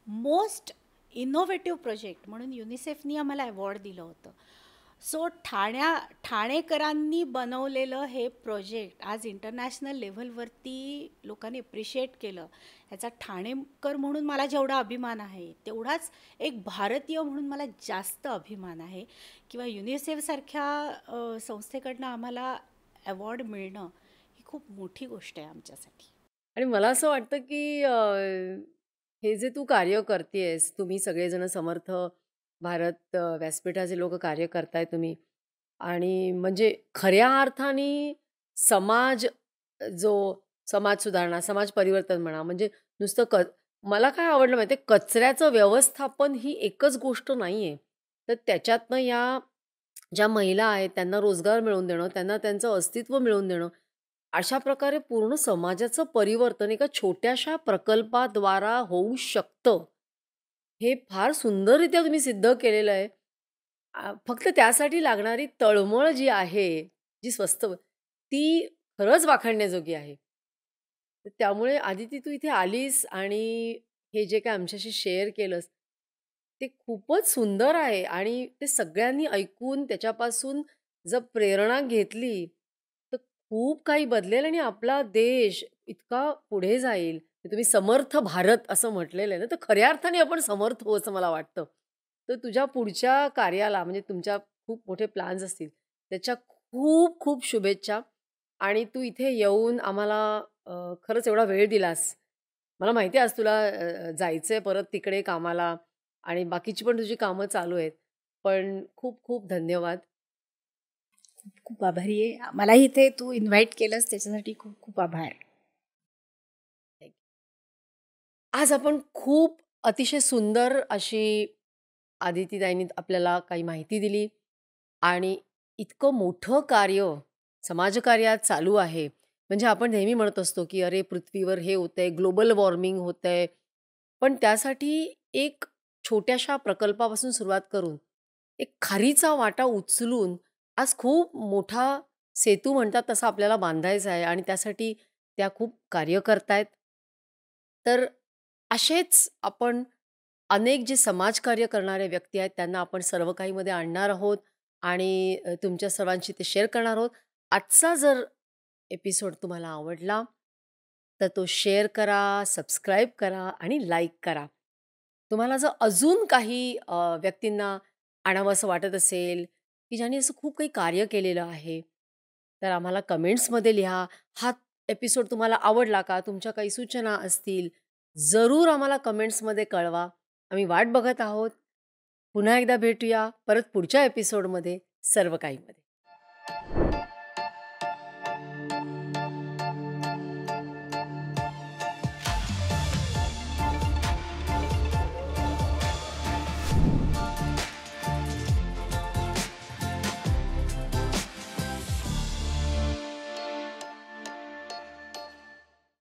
मोस्ट इनोव्हेटिव्ह प्रोजेक्ट म्हणून युनिसेफनी आम्हाला अवॉर्ड दिलं होतं सो ठाण्या ठाणेकरांनी बनवलेलं हे प्रोजेक्ट आज इंटरनॅशनल लेवलवरती लोकांनी एप्रिशिएट केलं ह्याचा ठाणेकर म्हणून मला जेवढा अभिमान आहे तेवढाच एक भारतीय म्हणून मला जास्त अभिमान आहे किंवा युनिसेफसारख्या संस्थेकडनं आम्हाला अवॉर्ड मिळणं ही खूप मोठी गोष्ट आहे आमच्यासाठी आणि मला असं वाटतं की हे जे तू कार्य करतेस तुम्ही सगळेजण समर्थ भारत व्यासपीठाचे लोक कार्य करताय तुम्ही आणि म्हणजे खऱ्या अर्थाने समाज जो समाज सुधारणा, समाज परिवर्तन म्हणा, म्हणजे नुसतं क मला काय आवडलं माहिती आहे, कचऱ्याचं व्यवस्थापन ही एकच गोष्ट नाही आहे तर त्याच्यातनं या ज्या महिला आहेत त्यांना रोजगार मिळवून देणं, त्यांना त्यांचं अस्तित्व मिळवून देणं, अशा प्रकारे पूर्ण समाजाचं परिवर्तन एका छोट्याशा प्रकल्पाद्वारा होऊ शकतं. हे फार सुंदररित्या तुम्ही सिद्ध केलेलं आहे फक्त त्यासाठी लागणारी तळमळ जी आहे जी स्वस्त ती खरंच वाखडण्याजोगी आहे त्यामुळे आदिती तू इथे आलीस आणि हे जे काय आमच्याशी शेअर केलंस ते खूपच सुंदर आहे आणि ते सगळ्यांनी ऐकून त्याच्यापासून जर प्रेरणा घेतली तर खूप काही बदलेल आणि आपला देश इतका पुढे जाईल तुम्ही समर्थ भारत असं म्हटलेलं आहे ना तर खऱ्या अर्थाने आपण समर्थ हो असं मला वाटतं तर तुझ्या पुढच्या कार्याला म्हणजे तुमच्या खूप मोठे प्लॅन्स असतील त्याच्या खूप खूप शुभेच्छा आणि तू इथे येऊन आम्हाला खरंच एवढा वेळ दिलास मला माहिती आज तुला जायचं आहे परत तिकडे कामाला आणि बाकीची पण तुझी कामं चालू आहेत पण खूप खूप धन्यवाद खूप खूप आभारी आहे मलाही इथे तू इन्व्हाइट केलंस त्याच्यासाठी खूप खूप आभार आज आपण खूप अतिशय सुंदर अशी आदितीताईंनी आपल्याला काही माहिती दिली आणि इतकं मोठं कार्य समाजकार्यात चालू आहे म्हणजे आपण नेहमी म्हणत असतो की अरे पृथ्वीवर हे आहे ग्लोबल वॉर्मिंग आहे पण त्यासाठी एक छोट्याशा प्रकल्पापासून सुरुवात करून एक खारीचा वाटा उचलून आज खूप मोठा सेतू म्हणतात तसा आपल्याला बांधायचा आहे आणि त्यासाठी त्या खूप कार्य करतायत तर असेच आपण अनेक जे समाजकार्य करणारे व्यक्ती आहेत त्यांना आपण सर्व काहीमध्ये आणणार आहोत आणि तुमच्या सर्वांशी ते शेअर करणार आहोत आजचा जर एपिसोड तुम्हाला आवडला तर तो शेअर करा सबस्क्राईब करा आणि लाईक करा तुम्हाला जर अजून काही व्यक्तींना आणावं असं वाटत असेल की ज्यांनी असं खूप काही कार्य केलेलं आहे तर आम्हाला कमेंट्समध्ये लिहा हा एपिसोड तुम्हाला आवडला का तुमच्या काही सूचना असतील जरूर आम्हाला कमेंट्समध्ये कळवा आम्ही वाट बघत आहोत पुन्हा एकदा भेटूया परत पुढच्या एपिसोडमध्ये सर्व काहीमध्ये